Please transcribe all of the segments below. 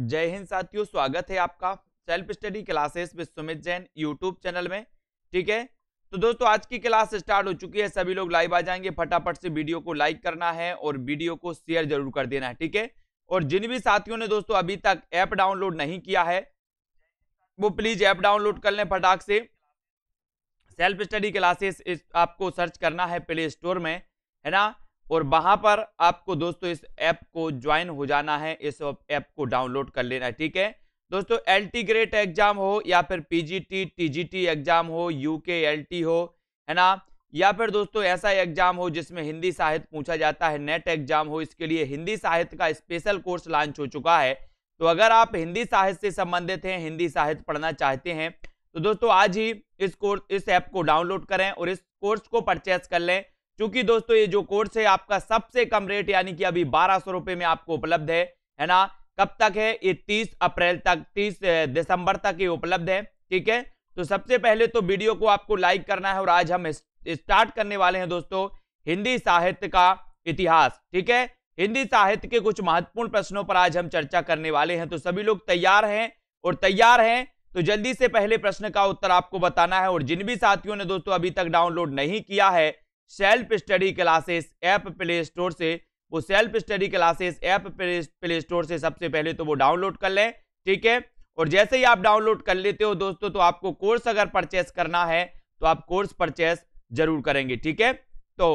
जय हिंद साथियों स्वागत है आपका self study classes with Sumit Jain YouTube channel में ठीक है तो दोस्तों आज की क्लास स्टार्ट हो चुकी है सभी लोग लाइव आ जाएंगे फटाफट से वीडियो को लाइक करना है और वीडियो को शेयर जरूर कर देना है ठीक है और जिन भी साथियों ने दोस्तों अभी तक ऐप डाउनलोड नहीं किया है वो प्लीज ऐप डाउनलोड कर लें फटाक से सेल्फ स्टडी क्लासेस आपको सर्च करना है प्ले स्टोर में है ना और वहां पर आपको दोस्तों इस ऐप को ज्वाइन हो जाना है इस ऐप को डाउनलोड कर लेना है ठीक है दोस्तों एल टी ग्रेड एग्जाम हो या फिर पीजीटी टीजीटी एग्जाम हो यूके एलटी हो है ना या फिर दोस्तों ऐसा एग्जाम हो जिसमें हिंदी साहित्य पूछा जाता है नेट एग्जाम हो इसके लिए हिंदी साहित्य का स्पेशल कोर्स लॉन्च हो चुका है तो अगर आप हिंदी साहित्य से संबंधित हैं हिंदी साहित्य पढ़ना चाहते हैं तो दोस्तों आज ही इस कोर्स इस ऐप को डाउनलोड करें और इस कोर्स को परचेस कर लें चूंकि दोस्तों ये जो कोर्स है आपका सबसे कम रेट यानी कि अभी बारह सौ रुपए में आपको उपलब्ध है है ना कब तक है ये तीस अप्रैल तक तीस दिसंबर तक ये उपलब्ध है ठीक है तो सबसे पहले तो वीडियो को आपको लाइक करना है और आज हम स्टार्ट करने वाले हैं दोस्तों हिंदी साहित्य का इतिहास ठीक है हिंदी साहित्य के कुछ महत्वपूर्ण प्रश्नों पर आज हम चर्चा करने वाले हैं तो सभी लोग तैयार हैं और तैयार हैं तो जल्दी से पहले प्रश्न का उत्तर आपको बताना है और जिन भी साथियों ने दोस्तों अभी तक डाउनलोड नहीं किया है self study classes app play store से वो self study classes app play store से सबसे पहले तो वो डाउनलोड कर लें ठीक है और जैसे ही आप डाउनलोड कर लेते हो दोस्तों तो आपको कोर्स अगर परचेस करना है तो आप कोर्स परचेस जरूर करेंगे ठीक है तो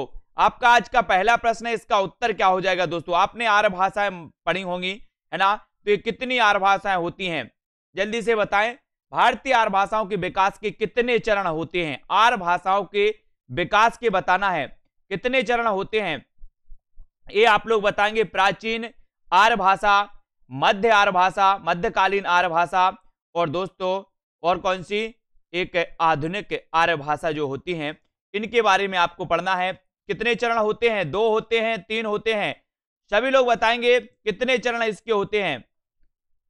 आपका आज का पहला प्रश्न है इसका उत्तर क्या हो जाएगा दोस्तों आपने आर भाषाएं पढ़ी होंगी है ना तो ये कितनी आर भाषाएं होती हैं जल्दी से बताएं भारतीय आर भाषाओं के विकास के कितने चरण होते हैं आर भाषाओं के विकास के बताना है कितने चरण होते हैं ये आप लोग बताएंगे प्राचीन आर भाषा मध्य आर भाषा मध्यकालीन आर भाषा और दोस्तों और कौन सी एक आधुनिक आर्य भाषा जो होती हैं इनके बारे में आपको पढ़ना है कितने चरण होते हैं दो होते हैं तीन होते हैं सभी लोग बताएंगे कितने चरण इसके होते हैं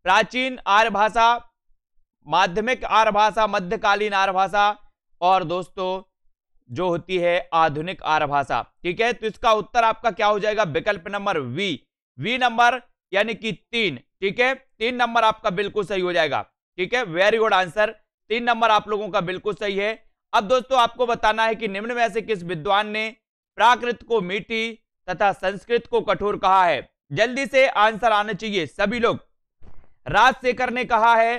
प्राचीन आर्य भाषा माध्यमिक आर्य भाषा मध्यकालीन आर भाषा और दोस्तों जो होती है आधुनिक आर्य भाषा ठीक है तो इसका उत्तर आपका क्या हो जाएगा विकल्प नंबर वी वी नंबर यानी कि तीन ठीक है तीन नंबर आपका बिल्कुल सही हो जाएगा ठीक है वेरी गुड आंसर तीन नंबर आप लोगों का बिल्कुल सही है अब दोस्तों आपको बताना है कि निम्न में से किस विद्वान ने प्राकृत को मीठी तथा संस्कृत को कठोर कहा है जल्दी से आंसर आना चाहिए सभी लोग राजशेखर ने कहा है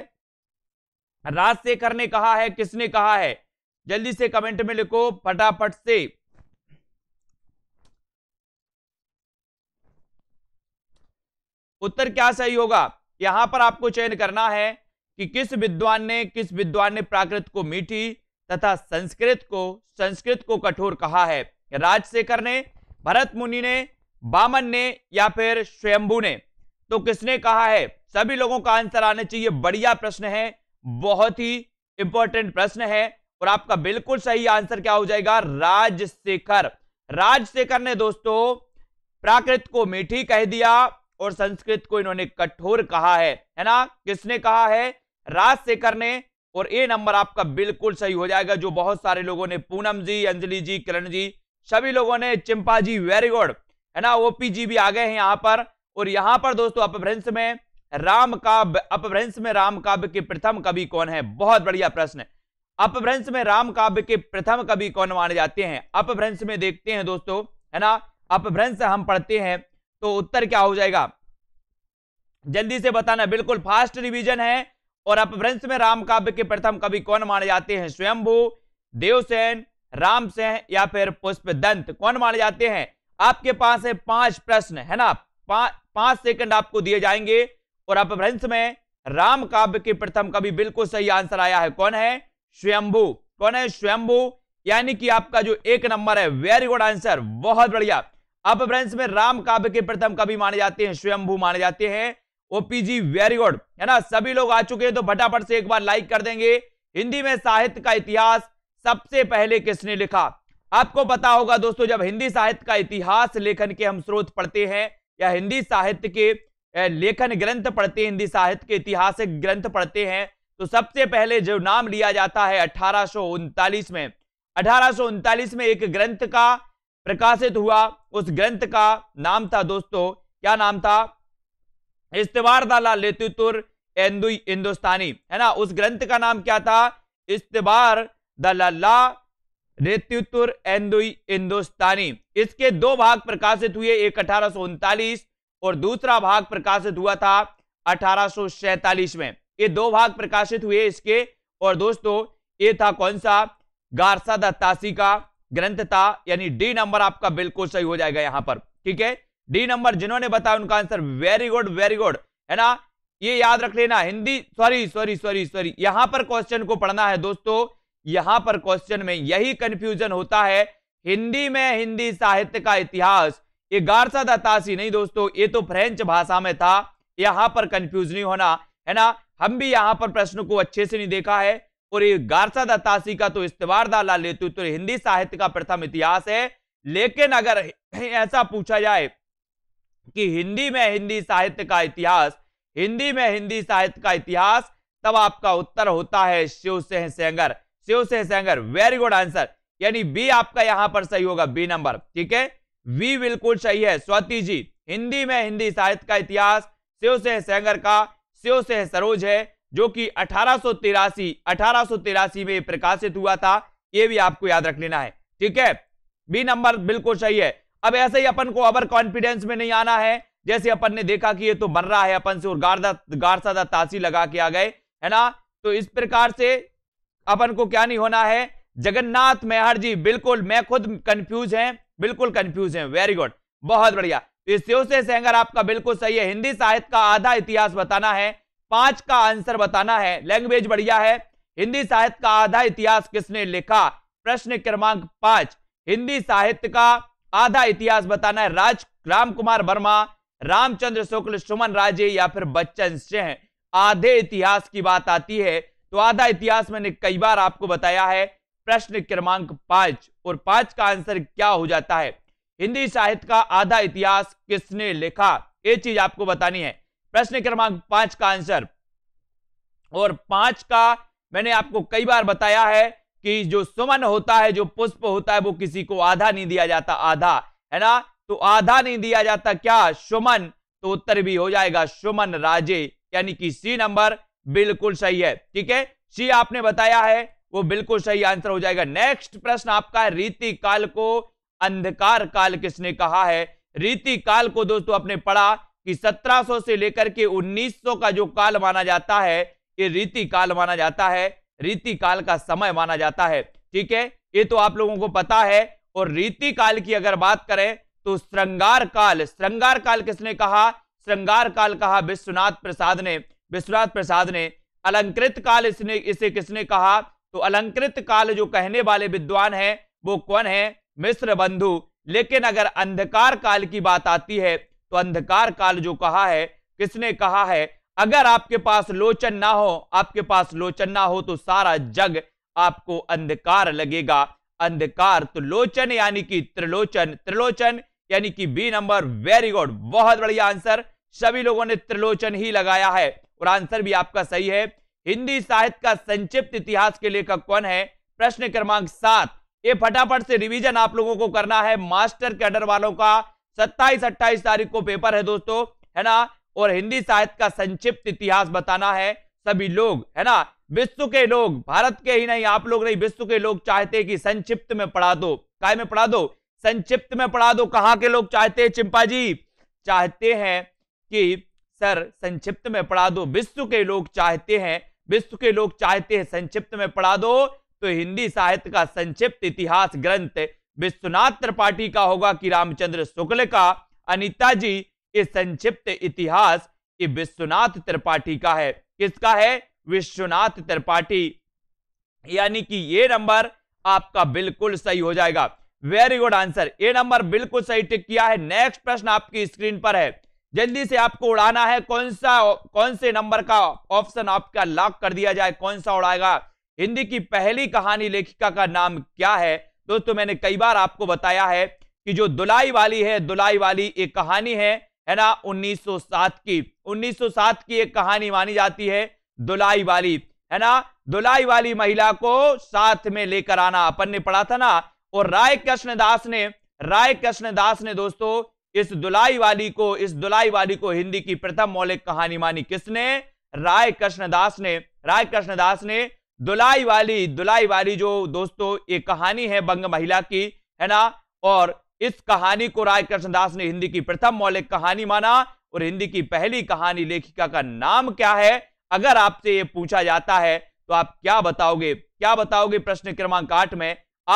राजशेखर ने कहा है किसने कहा है जल्दी से कमेंट में लिखो फटाफट से उत्तर क्या सही होगा यहां पर आपको चयन करना है कि किस विद्वान ने किस विद्वान ने प्राकृत को मीठी तथा संस्कृत को संस्कृत को कठोर कहा है राजशेखर ने भरत मुनि ने बामन ने या फिर स्वयंभू ने तो किसने कहा है सभी लोगों का आंसर आना चाहिए बढ़िया प्रश्न है बहुत ही इंपॉर्टेंट प्रश्न है और आपका बिल्कुल सही आंसर क्या हो जाएगा राजशेखर राजशेखर ने दोस्तों प्राकृत को मीठी कह दिया और संस्कृत को इन्होंने कठोर कहा है है ना किसने कहा है राजशेखर ने और ए नंबर आपका बिल्कुल सही हो जाएगा जो बहुत सारे लोगों ने पूनम जी अंजलि जी किरण जी सभी लोगों ने चिंपा जी वेरी गुड है ना ओपी जी भी आ गए हैं यहां पर और यहां पर दोस्तों अपभ्रंश में राम काव्य अपभ्रंश में राम काव्य के प्रथम कवि कौन है बहुत बढ़िया प्रश्न अपभ्रंश में राम काव्य के प्रथम कवि कौन माने जाते हैं अपभ्रंश में देखते हैं दोस्तों है ना अपभ्रंश हम पढ़ते हैं तो उत्तर क्या हो जाएगा जल्दी से बताना बिल्कुल फास्ट रिवीजन है और अपभ्रंश में राम काव्य के प्रथम कवि कौन माने जाते हैं स्वयंभू देवसेन रामसेन या फिर दंत कौन माने जाते हैं आपके पास है पांच प्रश्न है ना पांच सेकंड आपको दिए जाएंगे और अपभ्रंश में राम काव्य के प्रथम कवि बिल्कुल सही आंसर आया है कौन है स्वयंभू कौन है स्वयंभू यानी कि आपका जो एक नंबर है वेरी गुड आंसर बहुत बढ़िया फ्रेंड्स में राम काव्य के प्रथम कवि माने जाते हैं स्वयंभू माने जाते हैं ओपीजी वेरी गुड है ना सभी लोग आ चुके हैं तो फटाफट से एक बार लाइक कर देंगे हिंदी में साहित्य का इतिहास सबसे पहले किसने लिखा आपको पता होगा दोस्तों जब हिंदी साहित्य का इतिहास लेखन के हम स्रोत पढ़ते हैं या हिंदी साहित्य के लेखन ग्रंथ पढ़ते हैं हिंदी साहित्य के इतिहास ग्रंथ पढ़ते हैं तो सबसे पहले जो नाम लिया जाता है अठारह में अठारह में एक ग्रंथ का प्रकाशित हुआ उस ग्रंथ का नाम था दोस्तों क्या नाम था इस्तेवारदाला लेतुतुर हिंदुस्तानी है ना उस ग्रंथ का नाम क्या था इस्तेबार दलाला रेतुतुर हिंदुस्तानी इसके दो भाग प्रकाशित हुए एक अठारह और दूसरा भाग प्रकाशित हुआ था अठारह में ये दो भाग प्रकाशित हुए इसके और दोस्तों ये था कौन सा गारसा दत्तासी का ग्रंथ था यानी डी नंबर आपका बिल्कुल सही हो जाएगा यहां पर ठीक है डी नंबर जिन्होंने बताया उनका answer very good very good है ना ये याद रख लेना Hindi sorry sorry sorry sorry यहां पर क्वेश्चन को पढ़ना है दोस्तों यहां पर क्वेश्चन में यही कंफ्यूजन होता है हिंदी में हिंदी साहित्य का इतिहास ये गारसा दत्तासी नहीं दोस्तों ये तो फ्रेंच भाषा में था यहां पर कंफ्यूज नहीं होना है ना हम भी यहां पर प्रश्न को अच्छे से नहीं देखा है और ये गारसा दत्तासी का तो इस्तेवार दाला लेतु तो हिंदी साहित्य का प्रथम इतिहास है लेकिन अगर ऐसा पूछा जाए कि हिंदी में हिंदी साहित्य का इतिहास हिंदी में हिंदी साहित्य का इतिहास तब आपका उत्तर होता है Shiv Singh Sengar Shiv Singh Sengar very good answer यानी बी आपका यहां पर सही होगा बी नंबर ठीक है वी बिल्कुल सही है स्वाति जी हिंदी में हिंदी साहित्य का इतिहास शिव सिंह सेंगर का स्योस है सरोज है जो कि अठारह सौ में प्रकाशित हुआ था ये भी आपको याद रख लेना है ठीक है बी नंबर बिल्कुल सही है अब ऐसे ही अपन को ओवर कॉन्फिडेंस में नहीं आना है जैसे अपन ने देखा कि ये तो बन रहा है अपन से और गारसादा तासी लगा के आ गए है ना तो इस प्रकार से अपन को क्या नहीं होना है जगन्नाथ मेहर जी बिल्कुल मैं खुद कंफ्यूज है बिल्कुल कंफ्यूज है वेरी गुड बहुत बढ़िया से सेंगर आपका बिल्कुल सही है हिंदी साहित्य का आधा इतिहास बताना है पांच का आंसर बताना है लैंग्वेज बढ़िया है हिंदी साहित्य का आधा इतिहास किसने लिखा प्रश्न क्रमांक पांच हिंदी साहित्य का आधा इतिहास बताना है राज राम कुमार वर्मा रामचंद्र शुक्ल सुमन राजे या फिर बच्चन सिंह आधे इतिहास की बात आती है तो आधा इतिहास मैंने कई बार आपको बताया है प्रश्न क्रमांक पांच और पांच का आंसर क्या हो जाता है हिंदी साहित्य का आधा इतिहास किसने लिखा ये चीज आपको बतानी है प्रश्न क्रमांक पांच का आंसर और पांच का मैंने आपको कई बार बताया है कि जो सुमन होता है जो पुष्प होता है वो किसी को आधा नहीं दिया जाता आधा है ना तो आधा नहीं दिया जाता क्या सुमन तो उत्तर भी हो जाएगा सुमन राजे यानी कि सी नंबर बिल्कुल सही है ठीक है सी आपने बताया है वो बिल्कुल सही आंसर हो जाएगा नेक्स्ट प्रश्न आपका है रीति काल को अंधकार काल किसने कहा है रीति काल को दोस्तों अपने पढ़ा कि 1700 से लेकर के 1900 का जो काल माना जाता है ये रीति काल माना जाता है रीति काल का समय माना जाता है ठीक है ये तो आप लोगों को पता है और रीति काल की अगर बात करें तो श्रृंगार काल श्रृंगार काल किसने कहा श्रृंगार काल कहा विश्वनाथ प्रसाद ने विश्वनाथ प्रसाद ने अलंकृत काल इसने इसे किसने कहा तो अलंकृत काल जो कहने वाले विद्वान है वो कौन है मिस्र बंधु लेकिन अगर अंधकार काल की बात आती है तो अंधकार काल जो कहा है किसने कहा है अगर आपके पास लोचन ना हो आपके पास लोचन ना हो तो सारा जग आपको अंधकार लगेगा अंधकार तो लोचन यानी कि त्रिलोचन त्रिलोचन यानी कि बी नंबर वेरी गुड बहुत बढ़िया आंसर सभी लोगों ने त्रिलोचन ही लगाया है और आंसर भी आपका सही है हिंदी साहित्य का संक्षिप्त इतिहास के लेखक कौन है प्रश्न क्रमांक सात ये फटाफट से रिवीजन आप लोगों को करना है मास्टर कैडर वालों का सत्ताईस अट्ठाईस तारीख को पेपर है दोस्तों है ना और हिंदी साहित्य का संक्षिप्त इतिहास बताना है सभी लोग है ना विश्व के लोग भारत के ही नहीं आप लोग नहीं विश्व के लोग चाहते कि संक्षिप्त में पढ़ा दो काय में पढ़ा दो संक्षिप्त में पढ़ा दो कहाँ के लोग चाहते हैं चिंपा जी चाहते हैं कि सर संक्षिप्त में पढ़ा दो विश्व के लोग चाहते हैं विश्व के लोग चाहते हैं संक्षिप्त में पढ़ा दो तो हिंदी साहित्य का संक्षिप्त इतिहास ग्रंथ विश्वनाथ त्रिपाठी का होगा कि रामचंद्र शुक्ल का अनिता जी ये संक्षिप्त इतिहास ये विश्वनाथ त्रिपाठी का है किसका है विश्वनाथ त्रिपाठी यानी कि ये नंबर आपका बिल्कुल सही हो जाएगा वेरी गुड आंसर ये नंबर बिल्कुल सही टिक किया है नेक्स्ट प्रश्न आपकी स्क्रीन पर है जल्दी से आपको उड़ाना है कौन सा कौन से नंबर का ऑप्शन आपका लॉक कर दिया जाए कौन सा उड़ाएगा हिंदी की पहली कहानी लेखिका का नाम क्या है दोस्तों मैंने कई बार आपको बताया है कि जो दुलाई वाली है दुलाई वाली एक कहानी है है ना 1907 की 1907 की एक कहानी मानी जाती है दुलाई वाली है ना दुलाई वाली महिला को साथ में लेकर आना अपन ने पढ़ा था ना और राय कृष्ण दास ने राय कृष्ण दास ने दोस्तों इस दुलाई वाली को इस दुलाई वाली को हिंदी की प्रथम मौलिक कहानी मानी किसने राय कृष्ण दास ने राय कृष्ण दास ने दुलाई वाली दुलाई वाली जो दोस्तों ये कहानी है बंग महिला की है ना और इस कहानी को राय कृष्णदास ने हिंदी की प्रथम मौलिक कहानी माना और हिंदी की पहली कहानी लेखिका का नाम क्या है अगर आपसे ये पूछा जाता है तो आप क्या बताओगे क्या बताओगे प्रश्न क्रमांक आठ में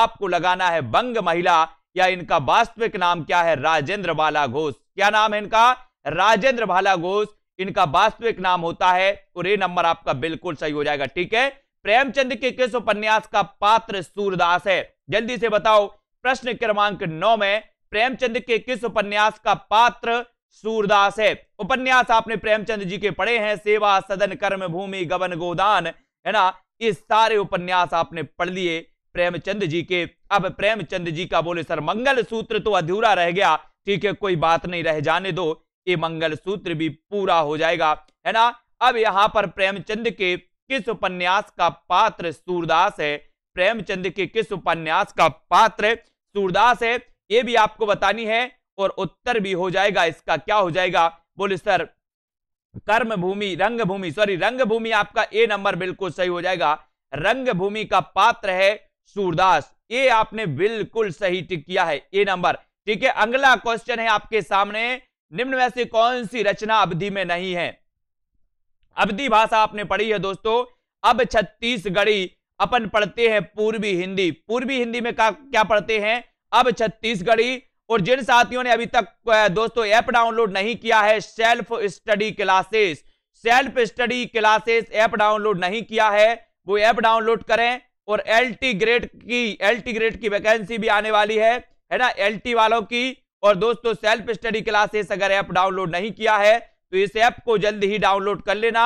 आपको लगाना है बंग महिला या इनका वास्तविक नाम क्या है राजेंद्र बाला घोष क्या नाम है इनका राजेंद्र बाला घोष इनका वास्तविक नाम होता है और ये नंबर आपका बिल्कुल सही हो जाएगा ठीक है प्रेमचंद के किस उपन्यास का पात्र सूरदास है जल्दी से बताओ प्रश्न क्रमांक नौ में प्रेमचंद के किस उपन्यास का पात्र सूरदास है उपन्यास आपने प्रेमचंद जी के पढ़े हैं सेवा सदन कर्म भूमि गबन गोदान है ना ये सारे उपन्यास आपने पढ़ लिए प्रेमचंद जी के अब प्रेमचंद जी का बोले सर मंगल सूत्र तो अधूरा रह गया ठीक है कोई बात नहीं रह जाने दो ये मंगल सूत्र भी पूरा हो जाएगा है ना अब यहां पर प्रेमचंद के किस उपन्यास का पात्र सूरदास है प्रेमचंद के किस उपन्यास का पात्र सूरदास है ये भी आपको बतानी है और उत्तर भी हो जाएगा इसका क्या हो जाएगा बोले सर कर्म भूमि रंग भूमि सॉरी रंग भूमि आपका ए नंबर बिल्कुल सही हो जाएगा रंग भूमि का पात्र है सूरदास ये आपने बिल्कुल सही टिक किया है ए नंबर ठीक है अगला क्वेश्चन है आपके सामने निम्न में से कौन सी रचना अवधि में नहीं है अवधी भाषा आपने पढ़ी है दोस्तों अब छत्तीसगढ़ी अपन पढ़ते हैं पूर्वी हिंदी पूर्वी हिंदी में का, क्या पढ़ते हैं अब छत्तीसगढ़ी और जिन साथियों ने अभी तक दोस्तों ऐप डाउनलोड नहीं किया है self study classes self study classes app download नहीं किया है वो ऐप डाउनलोड करें और एल टी ग्रेड की एल टी ग्रेड की वैकेंसी भी आने वाली है है ना एल टी वालों की और दोस्तों सेल्फ स्टडी क्लासेस अगर ऐप डाउनलोड नहीं किया है तो इस ऐप को जल्द ही डाउनलोड कर लेना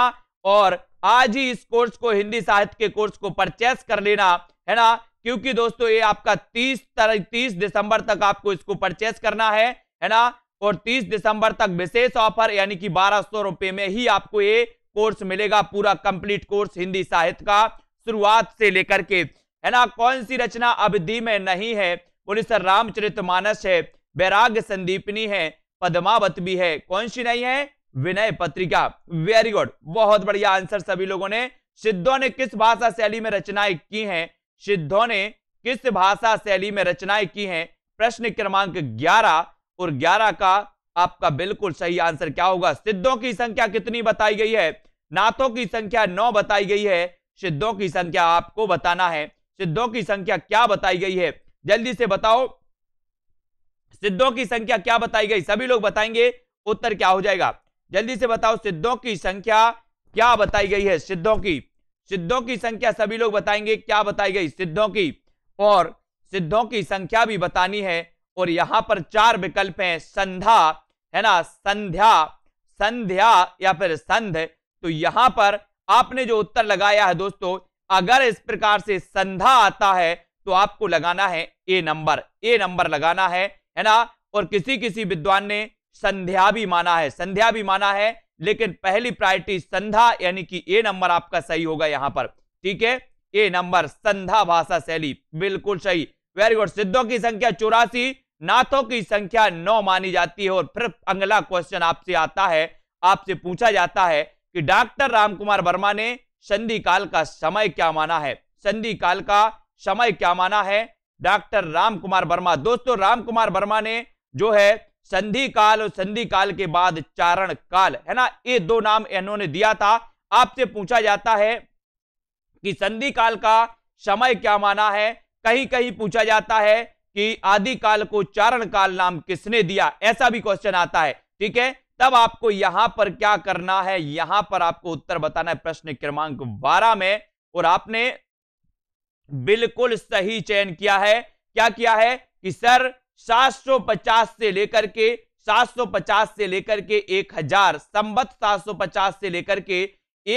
और आज ही इस कोर्स को हिंदी साहित्य के कोर्स को परचेस कर लेना है ना क्योंकि दोस्तों ये आपका तीस तारीख तीस दिसंबर तक आपको इसको परचेस करना है है ना और तीस दिसंबर तक विशेष ऑफर यानी कि बारह सौ रुपए में ही आपको ये कोर्स मिलेगा पूरा कंप्लीट कोर्स हिंदी साहित्य का शुरुआत से लेकर के है ना कौन सी रचना अवधि में नहीं है बोले सर रामचरित मानस है वैराग संदीपनी है पदमावत भी है कौन सी नहीं है विनय पत्रिका वेरी गुड बहुत बढ़िया आंसर सभी लोगों ने सिद्धों ने किस भाषा शैली में रचनाएं की हैं सिद्धों ने किस भाषा शैली में रचनाएं की हैं प्रश्न क्रमांक 11 और 11 का आपका बिल्कुल सही आंसर क्या होगा सिद्धों की संख्या कितनी बताई गई है नाथों की संख्या नौ बताई गई है सिद्धों की संख्या आपको बताना है सिद्धों की संख्या क्या बताई गई है जल्दी से बताओ सिद्धों की संख्या क्या बताई गई सभी लोग बताएंगे उत्तर क्या हो जाएगा जल्दी से बताओ सिद्धों की संख्या क्या बताई गई है सिद्धों की सिद्धों की संख्या सभी लोग बताएंगे क्या बताई गई सिद्धों की और सिद्धों की संख्या भी बतानी है और यहां पर चार विकल्प हैं संध्या है ना संध्या संध्या या फिर संध तो यहां पर आपने जो उत्तर लगाया है दोस्तों अगर इस प्रकार से संध्या आता है तो आपको लगाना है ए नंबर ए नंबर लगाना है है ना और किसी किसी विद्वान ने संध्या भी माना है संध्या भी माना है लेकिन पहली प्रायोरिटी संध्या यानी कि ए नंबर आपका सही होगा यहां पर ठीक है ए नंबर संध्या भाषा शैली बिल्कुल सही वेरी गुड सिद्धों की संख्या चौरासी नाथों की संख्या नौ मानी जाती है और फिर अगला क्वेश्चन आपसे आता है आपसे पूछा जाता है कि डॉक्टर रामकुमार वर्मा ने संधि काल का समय क्या माना है संधि काल का समय क्या माना है डॉक्टर रामकुमार वर्मा दोस्तों रामकुमार वर्मा ने जो है संधि काल और संधि काल के बाद चारण काल है ना ये दो नाम इन्होंने दिया था आपसे पूछा जाता है कि संधि काल का समय क्या माना है कहीं कहीं पूछा जाता है कि आदि काल को चारण काल नाम किसने दिया ऐसा भी क्वेश्चन आता है ठीक है तब आपको यहां पर क्या करना है यहां पर आपको उत्तर बताना है प्रश्न क्रमांक बारह में और आपने बिल्कुल सही चयन किया है क्या किया है कि सर 750 से लेकर के 750 से लेकर के 1000 संबत 750 से लेकर के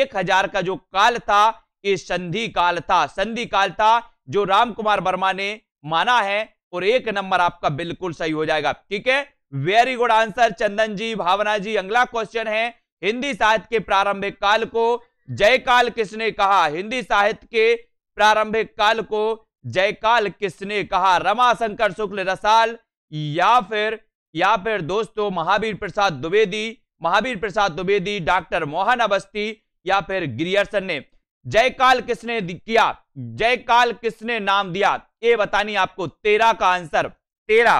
1000 का जो काल था ये संधि काल था संधि काल था जो राम कुमार वर्मा ने माना है और एक नंबर आपका बिल्कुल सही हो जाएगा ठीक है very good answer Chandan ji Bhavna ji अगला क्वेश्चन है हिंदी साहित्य के प्रारंभिक काल को जयकाल किसने कहा हिंदी साहित्य के प्रारंभिक काल को जयकाल किसने कहा रमाशंकर शुक्ल रसाल या फिर या फिर दोस्तों महावीर प्रसाद द्विवेदी महावीर प्रसाद द्विवेदी डॉक्टर मोहन अवस्थी या फिर गिरियर्सन ने जयकाल किसने किया जयकाल किसने नाम दिया ये बतानी आपको तेरा का आंसर तेरा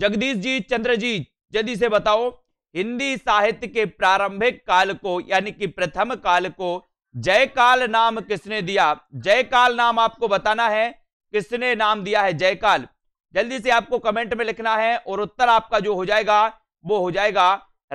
जगदीश जी चंद्र जी जल्दी से बताओ हिंदी साहित्य के प्रारंभिक काल को यानी कि प्रथम काल को जयकाल नाम किसने दिया जयकाल नाम आपको बताना है किसने नाम दिया है जयकाल जल्दी से आपको कमेंट में लिखना है और उत्तर आपका जो हो जाएगा वो हो जाएगा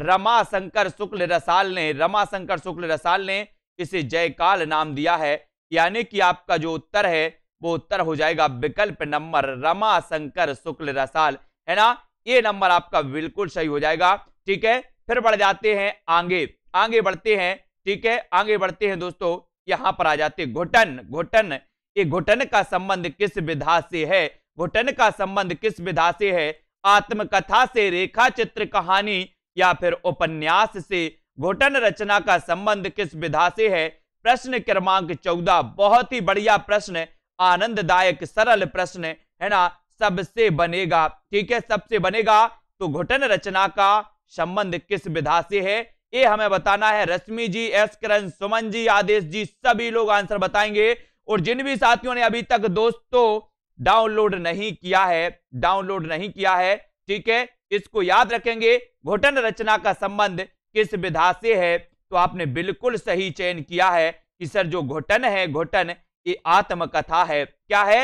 रमाशंकर शुक्ल रसाल ने रमाशंकर शुक्ल रसाल ने इसे जयकाल नाम दिया है यानी कि आपका जो उत्तर है वो उत्तर हो जाएगा विकल्प नंबर रमाशंकर शुक्ल रसाल है ना ये नंबर आपका बिल्कुल सही हो जाएगा ठीक है फिर बढ़ जाते हैं आगे आगे बढ़ते हैं ठीक है आगे बढ़ते हैं दोस्तों यहां पर आ जाते घुटन घुटन ये घुटन का संबंध किस विधा से है घुटन का संबंध किस विधा से है आत्मकथा से रेखा चित्र कहानी या फिर उपन्यास से घुटन रचना का संबंध किस विधा से है प्रश्न क्रमांक चौदह बहुत ही बढ़िया प्रश्न आनंददायक सरल प्रश्न है ना सबसे बनेगा ठीक है सबसे बनेगा तो घुटन रचना का संबंध किस विधा से है ये हमें बताना है रश्मि जी एस करण सुमन जी आदेश जी सभी लोग आंसर बताएंगे और जिन भी साथियों ने अभी तक दोस्तों डाउनलोड नहीं किया है डाउनलोड नहीं किया है ठीक है इसको याद रखेंगे घुटन रचना का संबंध किस विधा से है तो आपने बिल्कुल सही चयन किया है कि सर जो घुटन है घुटन ये आत्मकथा है क्या है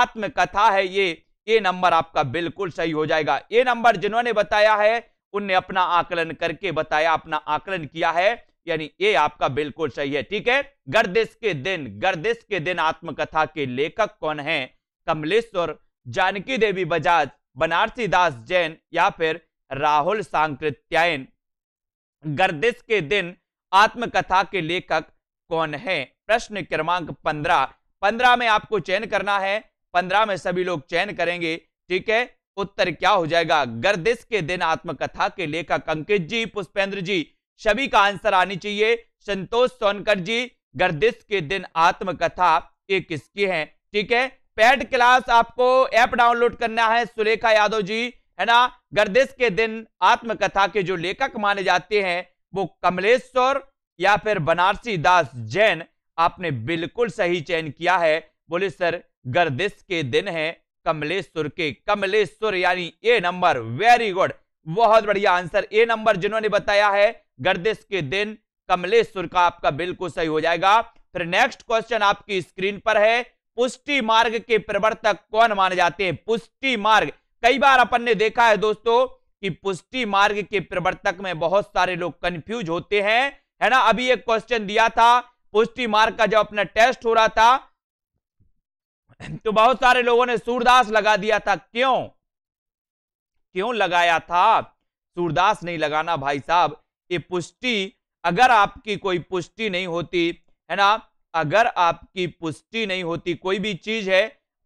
आत्मकथा है ये ये नंबर आपका बिल्कुल सही हो जाएगा ये नंबर जिन्होंने बताया है उनने अपना आकलन करके बताया अपना आकलन किया है यानी ये आपका बिल्कुल सही है ठीक है गर्दिश के दिन गर्दिश के दिन आत्मकथा के लेखक कौन है कमलेश्वर जानकी देवी बजाज बनारसी दास जैन या फिर राहुल सांकृत्यायन गर्दिश के दिन आत्मकथा के लेखक कौन है प्रश्न क्रमांक पंद्रह पंद्रह में आपको चयन करना है पंद्रह में सभी लोग चयन करेंगे ठीक है उत्तर क्या हो जाएगा गर्दिश के दिन आत्मकथा के लेखक अंकित जी पुष्पेंद्र जी सभी का आंसर आनी चाहिए संतोष सोनकर जी गर्दिश के दिन आत्मकथा एक किसकी है ठीक है पेड क्लास आपको ऐप डाउनलोड करना है सुलेखा यादव जी है ना गर्दिश के दिन आत्मकथा के जो लेखक माने जाते हैं वो कमलेश्वर या फिर बनारसी दास जैन आपने बिल्कुल सही चयन किया है बोले सर गर्दिश के दिन है कमलेश्वर के कमलेश्वर यानी ए नंबर वेरी गुड बहुत बढ़िया आंसर ए नंबर जिन्होंने बताया है गर्दिश के दिन कमलेश्वर का आपका बिल्कुल सही हो जाएगा फिर नेक्स्ट क्वेश्चन आपकी स्क्रीन पर है पुष्टि मार्ग के प्रवर्तक कौन माने जाते हैं पुष्टि मार्ग कई बार अपन ने देखा है दोस्तों कि पुष्टि मार्ग के प्रवर्तक में बहुत सारे लोग कंफ्यूज होते हैं है ना अभी एक क्वेश्चन दिया था पुष्टि मार्ग का जब अपना टेस्ट हो रहा था तो बहुत सारे लोगों ने सूरदास लगा दिया था क्यों क्यों लगाया था सूरदास नहीं लगाना भाई साहब ये पुष्टि अगर आपकी कोई पुष्टि नहीं होती है ना अगर आपकी पुष्टि नहीं होती कोई भी चीज है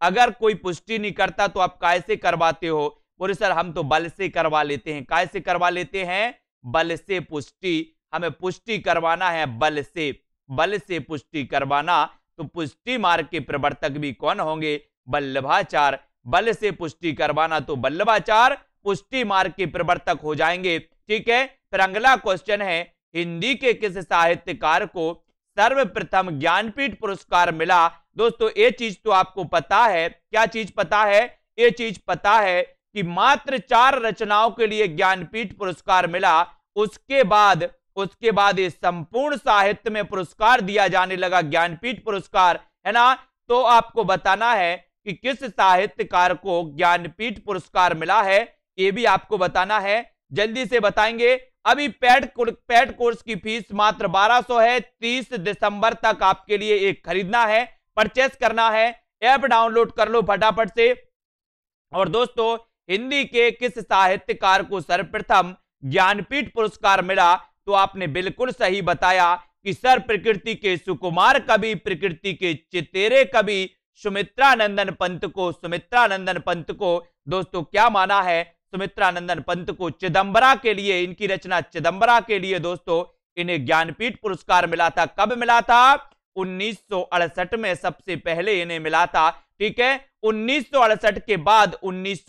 अगर कोई पुष्टि नहीं करता तो आप कैसे करवाते हो बोले सर हम तो बल से करवा लेते हैं कैसे करवा लेते हैं बल से पुष्टि हमें पुष्टि करवाना है बल से बल से पुष्टि करवाना तो पुष्टि मार्ग के प्रवर्तक भी कौन होंगे बल्लभाचार बल से पुष्टि करवाना तो बल्लभाचार पुष्टि मार्ग के प्रवर्तक हो जाएंगे ठीक है फिर अगला क्वेश्चन है हिंदी के किस साहित्यकार को सर्वप्रथम ज्ञानपीठ पुरस्कार मिला दोस्तों ये चीज तो आपको पता है क्या चीज पता है ये चीज पता है कि मात्र चार रचनाओं के लिए ज्ञानपीठ पुरस्कार मिला उसके बाद उसके बाद इस संपूर्ण साहित्य में पुरस्कार दिया जाने लगा ज्ञानपीठ पुरस्कार है ना तो आपको बताना है कि किस साहित्यकार को ज्ञानपीठ पुरस्कार मिला है ये भी आपको बताना है जल्दी से बताएंगे अभी पैड पैड कोर्स की फीस मात्र 1200 है 30 दिसंबर तक आपके लिए एक खरीदना है परचेस करना है ऐप डाउनलोड कर लो फटाफट से और दोस्तों हिंदी के किस साहित्यकार को सर्वप्रथम ज्ञानपीठ पुरस्कार मिला तो आपने बिल्कुल सही बताया कि सर प्रकृति के सुकुमार कभी प्रकृति के चितेरे कवि नंदन पंत को सुमित्रा नंदन पंत को दोस्तों क्या माना है सुमित्रा नंदन पंत को चिदंबरा के लिए इनकी रचना चिदंबरा के लिए दोस्तों इन्हें ज्ञानपीठ पुरस्कार मिला था कब मिला था उन्नीस में सबसे पहले इन्हें मिला था ठीक है उन्नीस के बाद उन्नीस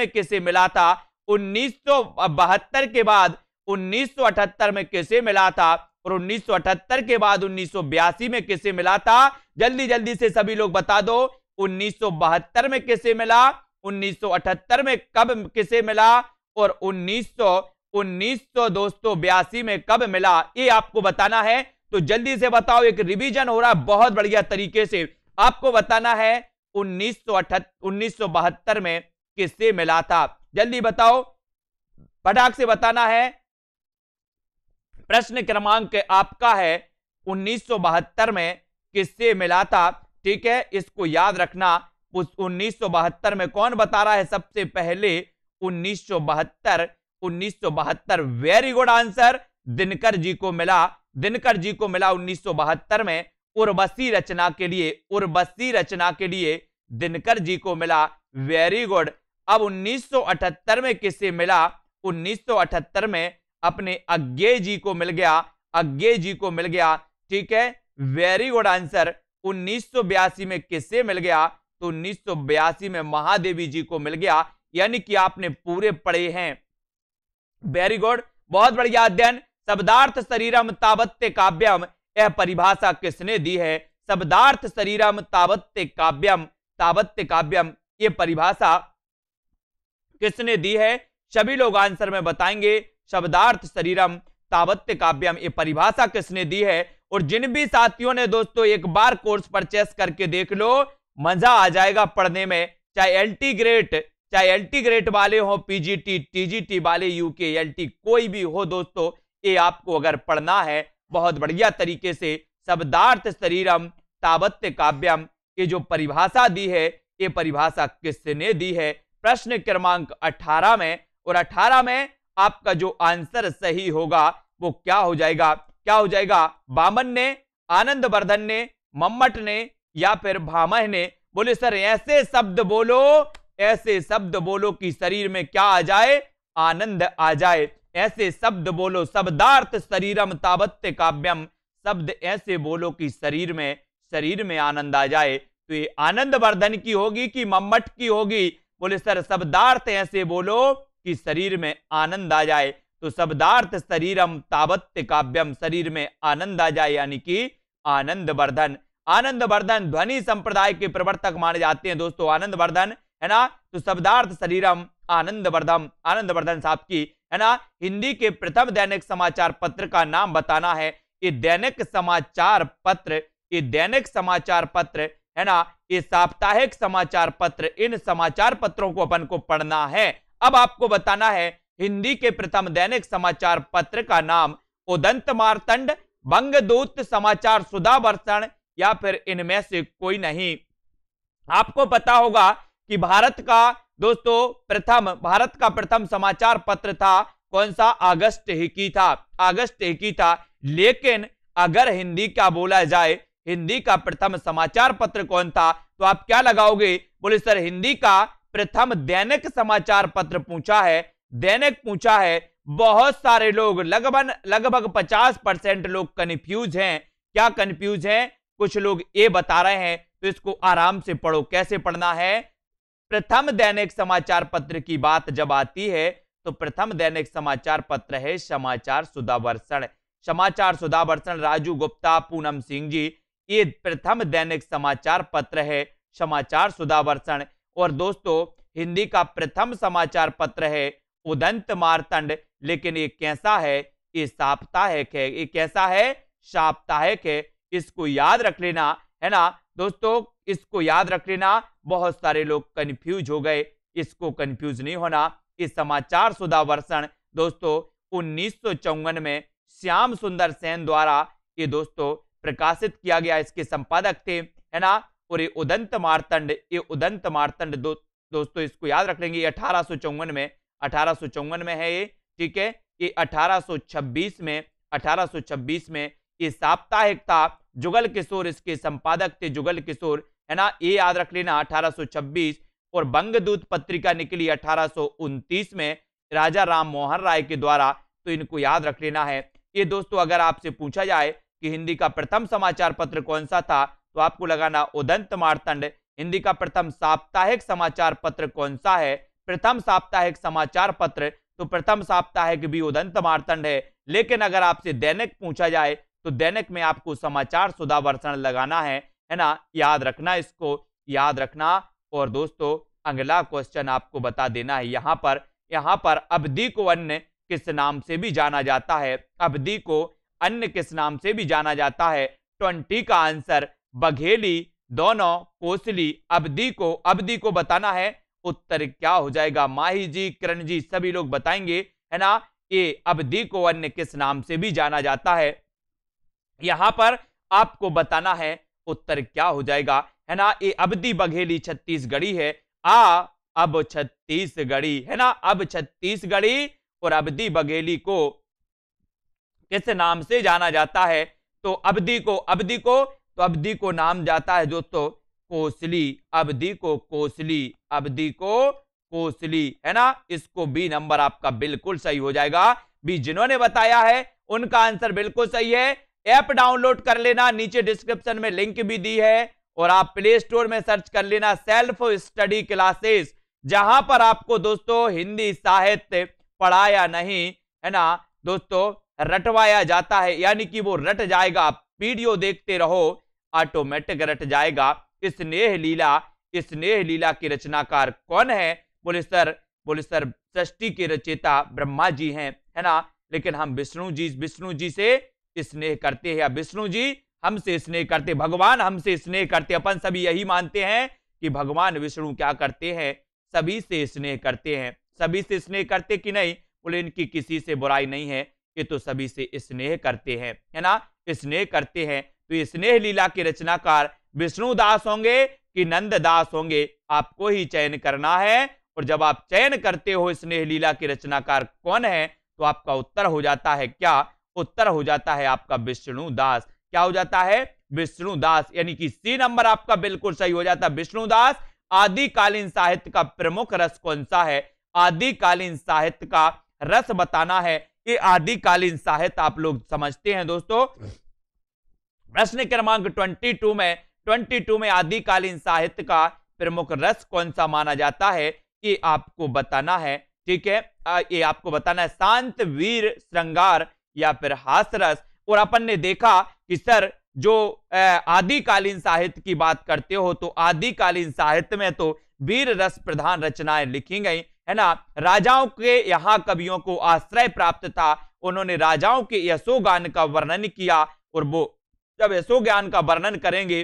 में किसे मिला था उन्नीस के बाद 1978 में किसे मिला था और 1978 के बाद 1982 में किसे मिला था जल्दी जल्दी से सभी लोग बता दो उन्नीस में किसे मिला 1978 में कब किसे मिला और 1900 1900 दोस्तों बयासी में कब मिला ये आपको बताना है तो जल्दी से बताओ एक रिवीजन हो रहा है बहुत बढ़िया तरीके से आपको बताना है उन्नीस सौ में किससे मिला था जल्दी बताओ पटाख से बताना है प्रश्न क्रमांक आपका है उन्नीस में किससे मिला था ठीक है इसको याद रखना उस उन्नीस में कौन बता रहा है सबसे पहले सौ बहत्तर very good answer Dinkar ji को मिला दिनकर जी को मिला बहत्तर में उर्वशी रचना के लिए उर्वशी रचना के लिए दिनकर जी को मिला वेरी गुड अब 1978 में किसे मिला 1978 में अपने अज्ञे जी को मिल गया अज्ञे जी को मिल गया ठीक है वेरी गुड आंसर उन्नीस में किससे मिल गया तो उन्नीस में महादेवी जी को मिल गया यानी कि आपने पूरे पढ़े हैं वेरी गुड बहुत बढ़िया अध्ययन शब्दार्थ शरीरम ताबत्य काव्यम यह परिभाषा किसने दी है शब्दार्थ शरीरम ताबत्य काव्यम ताबत्य काव्यम यह परिभाषा किसने दी है सभी लोग आंसर में बताएंगे शब्दार्थ शरीरम तावत्य काव्यम ये परिभाषा किसने दी है और जिन भी साथियों ने दोस्तों एक बार कोर्स परचेस करके देख लो मजा आ जाएगा पढ़ने में चाहे एल चाहे एल वाले हो पीजीटी टीजीटी वाले यूके एल कोई भी हो दोस्तों ये आपको अगर पढ़ना है बहुत बढ़िया तरीके से शब्दार्थ शरीरम तावत्य काव्यम ये जो परिभाषा दी है ये परिभाषा किसने दी है प्रश्न क्रमांक अठारह में और अठारह में आपका जो आंसर सही होगा वो क्या हो जाएगा क्या हो जाएगा बामन ने आनंद वर्धन ने मम्मट ने या फिर भामह ने बोले सर ऐसे शब्द बोलो ऐसे शब्द बोलो कि शरीर में क्या आ जाए आनंद आ जाए ऐसे शब्द बोलो शब्दार्थ शरीरम ताबत्य काव्यम शब्द ऐसे बोलो कि शरीर में शरीर में आनंद आ जाए तो ये आनंद वर्धन की होगी कि मम्मट की होगी बोले सर शब्दार्थ ऐसे बोलो कि शरीर में आनंद आ जाए तो शब्दार्थ शरीरम तावत्य काव्यम शरीर में आनंद आ जाए यानी कि आनंद वर्धन आनंद वर्धन ध्वनि संप्रदाय के प्रवर्तक माने जाते हैं दोस्तों आनंद वर्धन है ना तो शब्दार्थ शरीरम आनंद वर्धन आनंद वर्धन साहब की है ना हिंदी के प्रथम दैनिक समाचार पत्र का नाम बताना है ये दैनिक समाचार पत्र ये दैनिक समाचार पत्र है ना ये साप्ताहिक समाचार पत्र इन समाचार पत्रों को अपन को पढ़ना है अब आपको बताना है हिंदी के प्रथम दैनिक समाचार पत्र का नाम उदंत मारतंड बंगदूत समाचार सुधा वर्षण या फिर इनमें से कोई नहीं आपको पता होगा कि भारत का दोस्तों प्रथम भारत का प्रथम समाचार पत्र था कौन सा अगस्त हिकी था अगस्त हिकी था लेकिन अगर हिंदी का बोला जाए हिंदी का प्रथम समाचार पत्र कौन था तो आप क्या लगाओगे बोले सर हिंदी का प्रथम दैनिक समाचार पत्र पूछा है दैनिक पूछा है बहुत सारे लोग लगभग लगभग 50 परसेंट लोग कन्फ्यूज हैं क्या कन्फ्यूज हैं कुछ लोग ये बता रहे हैं तो इसको आराम से पढ़ो कैसे पढ़ना है प्रथम दैनिक समाचार पत्र की बात जब आती है तो प्रथम दैनिक समाचार पत्र है समाचार सुधावर्षण समाचार सुधावर्षण राजू गुप्ता पूनम सिंह जी ये प्रथम दैनिक समाचार पत्र है समाचार सुधावर्षण और दोस्तों हिंदी का प्रथम समाचार पत्र है उदंत मारतंड लेकिन ये कैसा है ये साप्ताहिक है ये कैसा है साप्ताहिक है इसको याद रख लेना है ना दोस्तों इसको याद रख लेना बहुत सारे लोग कंफ्यूज हो गए इसको कंफ्यूज नहीं होना इस समाचार सुधा वर्षण दोस्तों उन्नीस में श्याम सुंदर सेन द्वारा ये दोस्तों प्रकाशित किया गया इसके संपादक थे है ना और ये उदंत मारतंड ये उदंत मारतंड दो, दोस्तों इसको याद रख लेंगे अठारह में अठारह में है ये ठीक है ये 1826 में 1826 में ये साप्ताहिक था जुगल किशोर इसके संपादक थे जुगल किशोर है ना ये याद रख लेना 1826 और बंगदूत पत्रिका निकली अठारह में राजा राम मोहन राय के द्वारा तो इनको याद रख लेना है ये दोस्तों अगर आपसे पूछा जाए कि हिंदी का प्रथम समाचार पत्र कौन सा था तो आपको लगाना उदंत मारतंड हिंदी का प्रथम साप्ताहिक समाचार पत्र कौन सा है प्रथम साप्ताहिक समाचार पत्र तो प्रथम साप्ताहिक भी उदंत मारतंड है लेकिन अगर आपसे दैनिक पूछा जाए तो दैनिक में आपको समाचार सुधा वर्षण लगाना है है ना याद रखना इसको याद रखना और दोस्तों अगला क्वेश्चन आपको बता देना है यहाँ पर यहाँ पर अवधि को अन्य किस नाम से भी जाना जाता है अवधि को अन्य किस नाम से भी जाना जाता है ट्वेंटी का आंसर बघेली दोनों कोसली अवधि को अवधि को बताना है उत्तर क्या हो जाएगा माही जी किरण जी सभी लोग बताएंगे है ना ये अवधि को अन्य किस नाम से भी जाना जाता है यहां पर आपको बताना है उत्तर क्या हो जाएगा है ना ये अवधि बघेली छत्तीसगढ़ी है आ अब छत्तीसगढ़ी है ना अब छत्तीसगढ़ी और अवधि बघेली को किस नाम से जाना जाता है तो अवधि को अवधि को तो अवधि को नाम जाता है दोस्तों कोसली अवधि को कोसली अवधि को कोसली है ना इसको बी नंबर आपका बिल्कुल सही हो जाएगा बी जिन्होंने बताया है उनका आंसर बिल्कुल सही है ऐप डाउनलोड कर लेना नीचे डिस्क्रिप्शन में लिंक भी दी है और आप प्ले स्टोर में सर्च कर लेना सेल्फ स्टडी क्लासेस जहां पर आपको दोस्तों हिंदी साहित्य पढ़ाया नहीं है ना दोस्तों रटवाया जाता है यानी कि वो रट जाएगा वीडियो देखते रहो ऑटोमेटिक रट जाएगा स्नेह लीला स्नेह लीला के रचनाकार कौन है बोले सर बोले सर सृष्टि के रचेता ब्रह्मा जी हैं है ना लेकिन हम विष्णु जी विष्णु जी से स्नेह करते हैं या विष्णु जी हमसे स्नेह करते भगवान हमसे स्नेह करते अपन सभी यही मानते हैं कि भगवान विष्णु क्या करते हैं सभी से स्नेह करते हैं सभी से स्नेह करते कि नहीं बोले इनकी किसी से बुराई नहीं है ये तो सभी से स्नेह करते हैं है ना स्नेह करते हैं तो स्नेह लीला के रचनाकार विष्णु दास होंगे कि नंद दास होंगे आपको ही चयन करना है और जब आप चयन करते हो स्नेह लीला के रचनाकार कौन है तो आपका उत्तर हो जाता है क्या उत्तर हो जाता है आपका विष्णु दास क्या हो जाता है विष्णु दास यानी कि सी नंबर आपका बिल्कुल सही हो जाता है विष्णु दास आदिकालीन साहित्य का प्रमुख रस कौन सा है आदिकालीन साहित्य का रस बताना है के आदिकालीन साहित्य आप लोग समझते हैं दोस्तों प्रश्न क्रमांक 22 में 22 में आदिकालीन साहित्य का प्रमुख रस कौन सा माना जाता है कि आपको बताना है ठीक है ये आपको बताना है शांत वीर श्रृंगार या फिर हासरस और अपन ने देखा कि सर जो आदिकालीन साहित्य की बात करते हो तो आदिकालीन साहित्य में तो वीर रस प्रधान रचनाएं लिखी गई है ना राजाओं के यहाँ कवियों को आश्रय प्राप्त था उन्होंने राजाओं के गान का वर्णन किया और वो जब ज्ञान का वर्णन करेंगे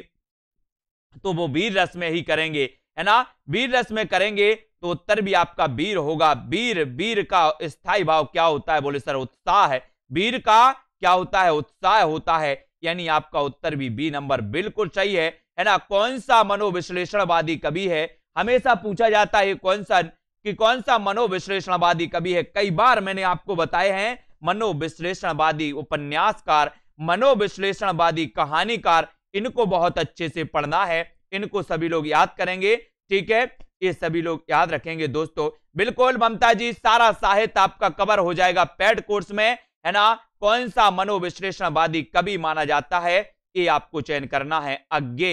तो वो वीर रस में ही करेंगे है ना वीर रस में करेंगे तो उत्तर भी आपका वीर होगा वीर वीर का स्थायी भाव क्या होता है बोले सर उत्साह है वीर का क्या होता है उत्साह होता है यानी आपका उत्तर भी बी नंबर बिल्कुल सही है है ना कौन सा मनोविश्लेषणवादी कवि है हमेशा पूछा जाता है कौन सा कि कौन सा मनोविश्लेषणवादी कवि है कई बार मैंने आपको बताए हैं मनोविश्लेषणवादी उपन्यासकार मनोविश्लेषणवादी कहानीकार इनको बहुत अच्छे से पढ़ना है इनको सभी लोग याद करेंगे ठीक है ये सभी लोग याद रखेंगे दोस्तों बिल्कुल ममता जी सारा साहित्य आपका कवर हो जाएगा पैड कोर्स में है ना कौन सा मनोविश्लेषणवादी कवि माना जाता है ये आपको चयन करना है अज्ञे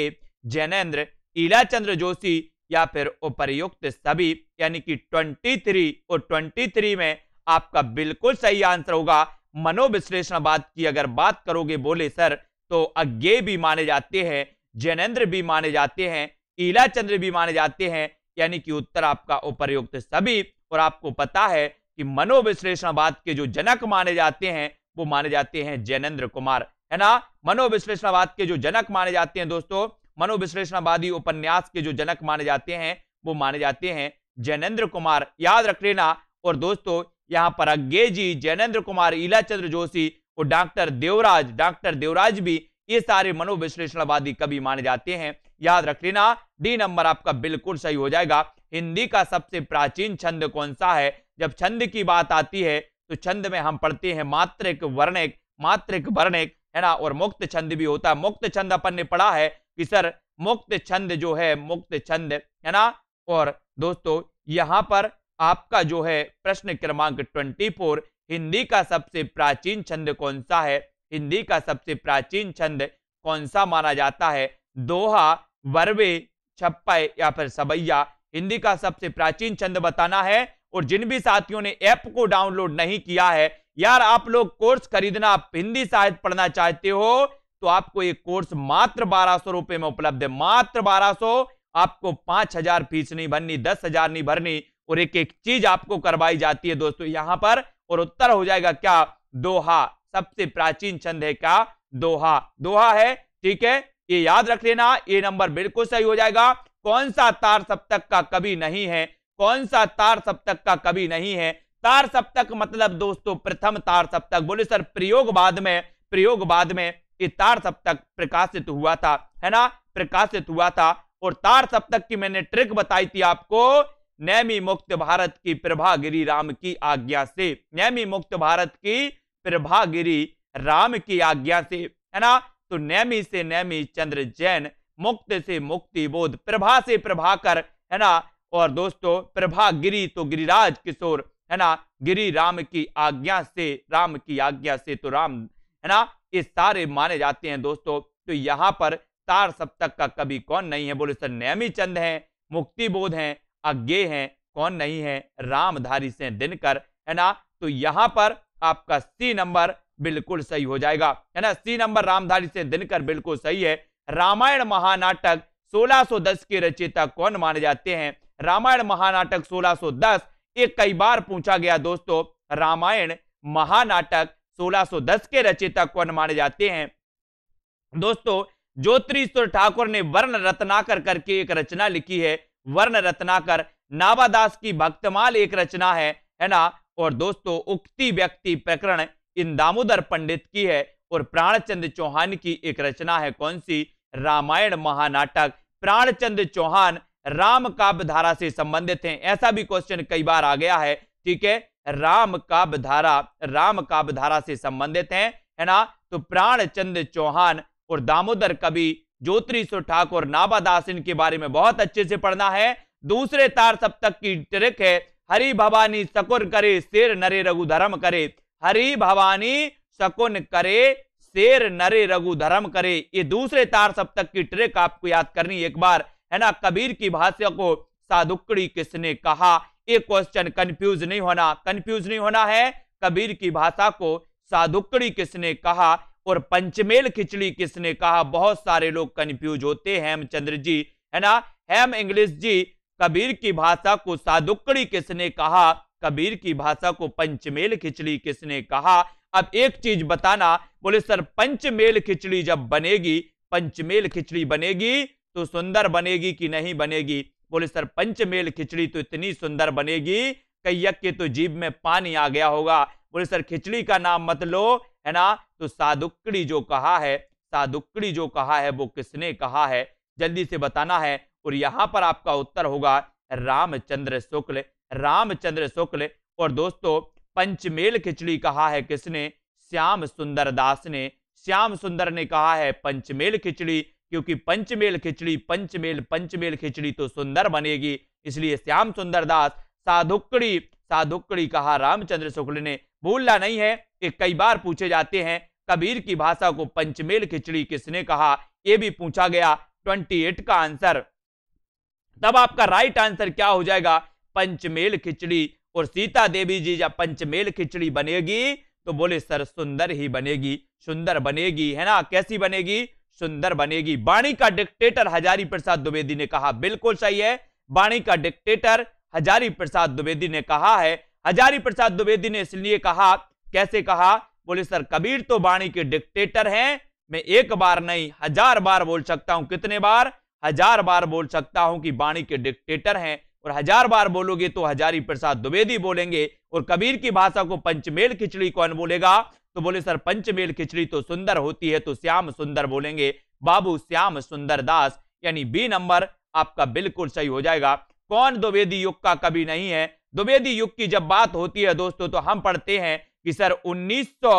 जैनेन्द्र ईलाचंद्र जोशी या फिर उपरयुक्त सभी यानी कि 23 और 23 में आपका बिल्कुल सही आंसर होगा मनोविश्लेषणवाद की अगर बात करोगे बोले सर तो अज्ञे भी माने जाते हैं जैनेन्द्र भी माने जाते हैं ईला चंद्र भी माने जाते हैं यानी कि उत्तर आपका उपरयुक्त सभी और आपको पता है कि मनोविश्लेषणवाद के जो जनक माने जाते हैं वो माने जाते हैं जैनेन्द्र कुमार है ना मनोविश्लेषणवाद के जो जनक माने जाते हैं दोस्तों मनोविश्लेषणवादी उपन्यास के जो जनक माने जाते हैं वो माने जाते हैं जैनेन्द्र कुमार याद रख लेना और दोस्तों यहाँ पर अज्ञे जी जैनेन्द्र कुमार ईलाचंद्र जोशी और डॉक्टर देवराज डॉक्टर देवराज भी ये सारे मनोविश्लेषणवादी कवि माने जाते हैं याद रख लेना डी नंबर आपका बिल्कुल सही हो जाएगा हिंदी का सबसे प्राचीन छंद कौन सा है जब छंद की बात आती है तो छंद में हम पढ़ते हैं मात्रिक वर्णिक मात्रिक वर्णिक है ना और मुक्त छंद भी होता है मुक्त छंद अपन ने पढ़ा है कि सर मुक्त छंद जो है मुक्त छंद है ना और दोस्तों यहाँ पर आपका जो है प्रश्न क्रमांक 24 हिंदी का सबसे प्राचीन छंद कौन सा है हिंदी का सबसे प्राचीन छंद कौन सा माना जाता है दोहा वर्वे छप्पा या फिर सबैया हिंदी का सबसे प्राचीन छंद बताना है और जिन भी साथियों ने ऐप को डाउनलोड नहीं किया है यार आप लोग कोर्स खरीदना आप हिंदी साहित्य पढ़ना चाहते हो तो आपको ये कोर्स मात्र बारह सौ रुपए में उपलब्ध है मात्र बारह सौ आपको पांच हजार फीस नहीं भरनी दस हजार नहीं भरनी और एक एक चीज आपको करवाई जाती है दोस्तों यहां पर और उत्तर हो जाएगा क्या दोहा सबसे प्राचीन छंद है क्या दोहा दोहा है ठीक है ये याद रख लेना ये नंबर बिल्कुल सही हो जाएगा कौन सा तार सप्तक का कभी नहीं है कौन सा तार सप्तक का कभी नहीं है तार सप्तक मतलब दोस्तों प्रथम तार सप्तक बोले सर प्रयोग बाद में प्रयोग बाद में कि तार सप्तक प्रकाशित हुआ था है ना प्रकाशित हुआ था और तार सप्तक की मैंने ट्रिक बताई थी आपको नैमी मुक्त भारत की प्रभागिरी राम की आज्ञा से नैमी मुक्त भारत की प्रभागिरी राम की आज्ञा से है ना तो नैमी से नैमी चंद्र जैन मुक्त से मुक्ति बोध प्रभा से प्रभाकर है ना और दोस्तों प्रभा गिरी तो गिरिराज किशोर है ना गिरी राम की आज्ञा से राम की आज्ञा से तो राम है ना ये सारे माने जाते हैं दोस्तों तो यहाँ पर तार सप्तक का कभी कौन नहीं है बोले सर नैमी चंद मुक्ति बोध है अज्ञे हैं कौन नहीं है रामधारी से दिनकर है ना तो यहाँ पर आपका सी नंबर बिल्कुल सही हो जाएगा है ना सी नंबर रामधारी से दिनकर बिल्कुल सही है रामायण महानाटक 1610 के रचयिता कौन माने जाते हैं रामायण महानाटक 1610 ये कई बार पूछा गया दोस्तों रामायण महानाटक 1610 के रचयिता कौन माने जाते हैं दोस्तों ज्योतिश्वर ठाकुर ने वर्ण रत्नाकर करके एक रचना लिखी है वर्ण रत्नाकर नाबादास की भक्तमाल एक रचना है है ना और दोस्तों उक्ति व्यक्ति प्रकरण इन दामोदर पंडित की है और प्राणचंद चौहान की एक रचना है कौन सी रामायण महानाटक प्राणचंद चौहान राम काव्य धारा से संबंधित हैं ऐसा भी क्वेश्चन कई बार आ गया है ठीक है राम धारा राम धारा से संबंधित हैं है ना तो प्राणचंद चौहान और दामोदर कवि ज्योतिषो ठाकुर नाबादास इनके बारे में बहुत अच्छे से पढ़ना है दूसरे तार सप्तक की ट्रिक है हरि भवानी सकुन करे शेर नरे रघु धर्म करे हरि भवानी सकुन करे शेर नरे रघु धर्म करे ये दूसरे तार सप्तक की ट्रिक आपको याद करनी एक बार है ना कबीर की भाष्य को साधुकड़ी किसने कहा ये क्वेश्चन कंफ्यूज नहीं होना कंफ्यूज नहीं होना है कबीर की भाषा को साधुकड़ी किसने कहा और पंचमेल खिचड़ी किसने कहा बहुत सारे लोग कंफ्यूज होते हैं हेमचंद्र जी है ना हेम इंग्लिश जी कबीर की भाषा को साधुकड़ी किसने कहा कबीर की भाषा को पंचमेल खिचड़ी किसने कहा अब एक चीज बताना बोले सर पंचमेल खिचड़ी जब बनेगी पंचमेल खिचड़ी बनेगी तो सुंदर बनेगी कि नहीं बनेगी बोले सर पंचमेल खिचड़ी तो इतनी सुंदर बनेगी कैयक के तो जीभ में पानी आ गया होगा बोले सर खिचड़ी का नाम मत लो है ना तो साधुकड़ी जो कहा है साधुकड़ी जो कहा है वो किसने कहा है जल्दी से बताना है और यहाँ पर आपका उत्तर होगा रामचंद्र शुक्ल रामचंद्र शुक्ल और दोस्तों पंचमेल खिचड़ी कहा है किसने श्याम सुंदर दास ने श्याम सुंदर ने कहा है पंचमेल खिचड़ी क्योंकि पंचमेल खिचड़ी पंचमेल पंचमेल खिचड़ी तो सुंदर बनेगी इसलिए श्याम सुंदर दास साधुकड़ी साधुकड़ी कहा रामचंद्र शुक्ल ने भूलना नहीं है कि कई बार पूछे जाते हैं कबीर की भाषा को पंचमेल खिचड़ी किसने कहा यह भी पूछा गया 28 का आंसर तब आपका राइट आंसर क्या हो जाएगा पंचमेल खिचड़ी और सीता देवी जी जब पंचमेल खिचड़ी बनेगी तो बोले सर सुंदर ही बनेगी सुंदर बनेगी है ना कैसी बनेगी सुंदर बनेगी बाणी का डिक्टेटर हजारी प्रसाद द्विवेदी ने कहा बिल्कुल सही है बाणी का डिक्टेटर हजारी प्रसाद द्विवेदी ने कहा है हजारी प्रसाद द्विवेदी ने इसलिए कहा कैसे कहा बोले सर कबीर तो बाणी के डिक्टेटर हैं मैं एक बार नहीं हजार बार बोल सकता हूं कितने बार हजार बार बोल सकता हूं कि बाणी के डिक्टेटर हैं और हजार बार बोलोगे तो हजारी प्रसाद द्विवेदी बोलेंगे और कबीर की भाषा को पंचमेल खिचड़ी कौन बोलेगा तो बोले सर पंचमेल खिचड़ी तो सुंदर होती है तो श्याम सुंदर बोलेंगे बाबू श्याम सुंदर दास यानी बी नंबर आपका बिल्कुल सही हो जाएगा कौन द्विवेदी युग का कभी नहीं है द्विवेदी युग की जब बात होती है दोस्तों तो हम पढ़ते हैं कि सर 1900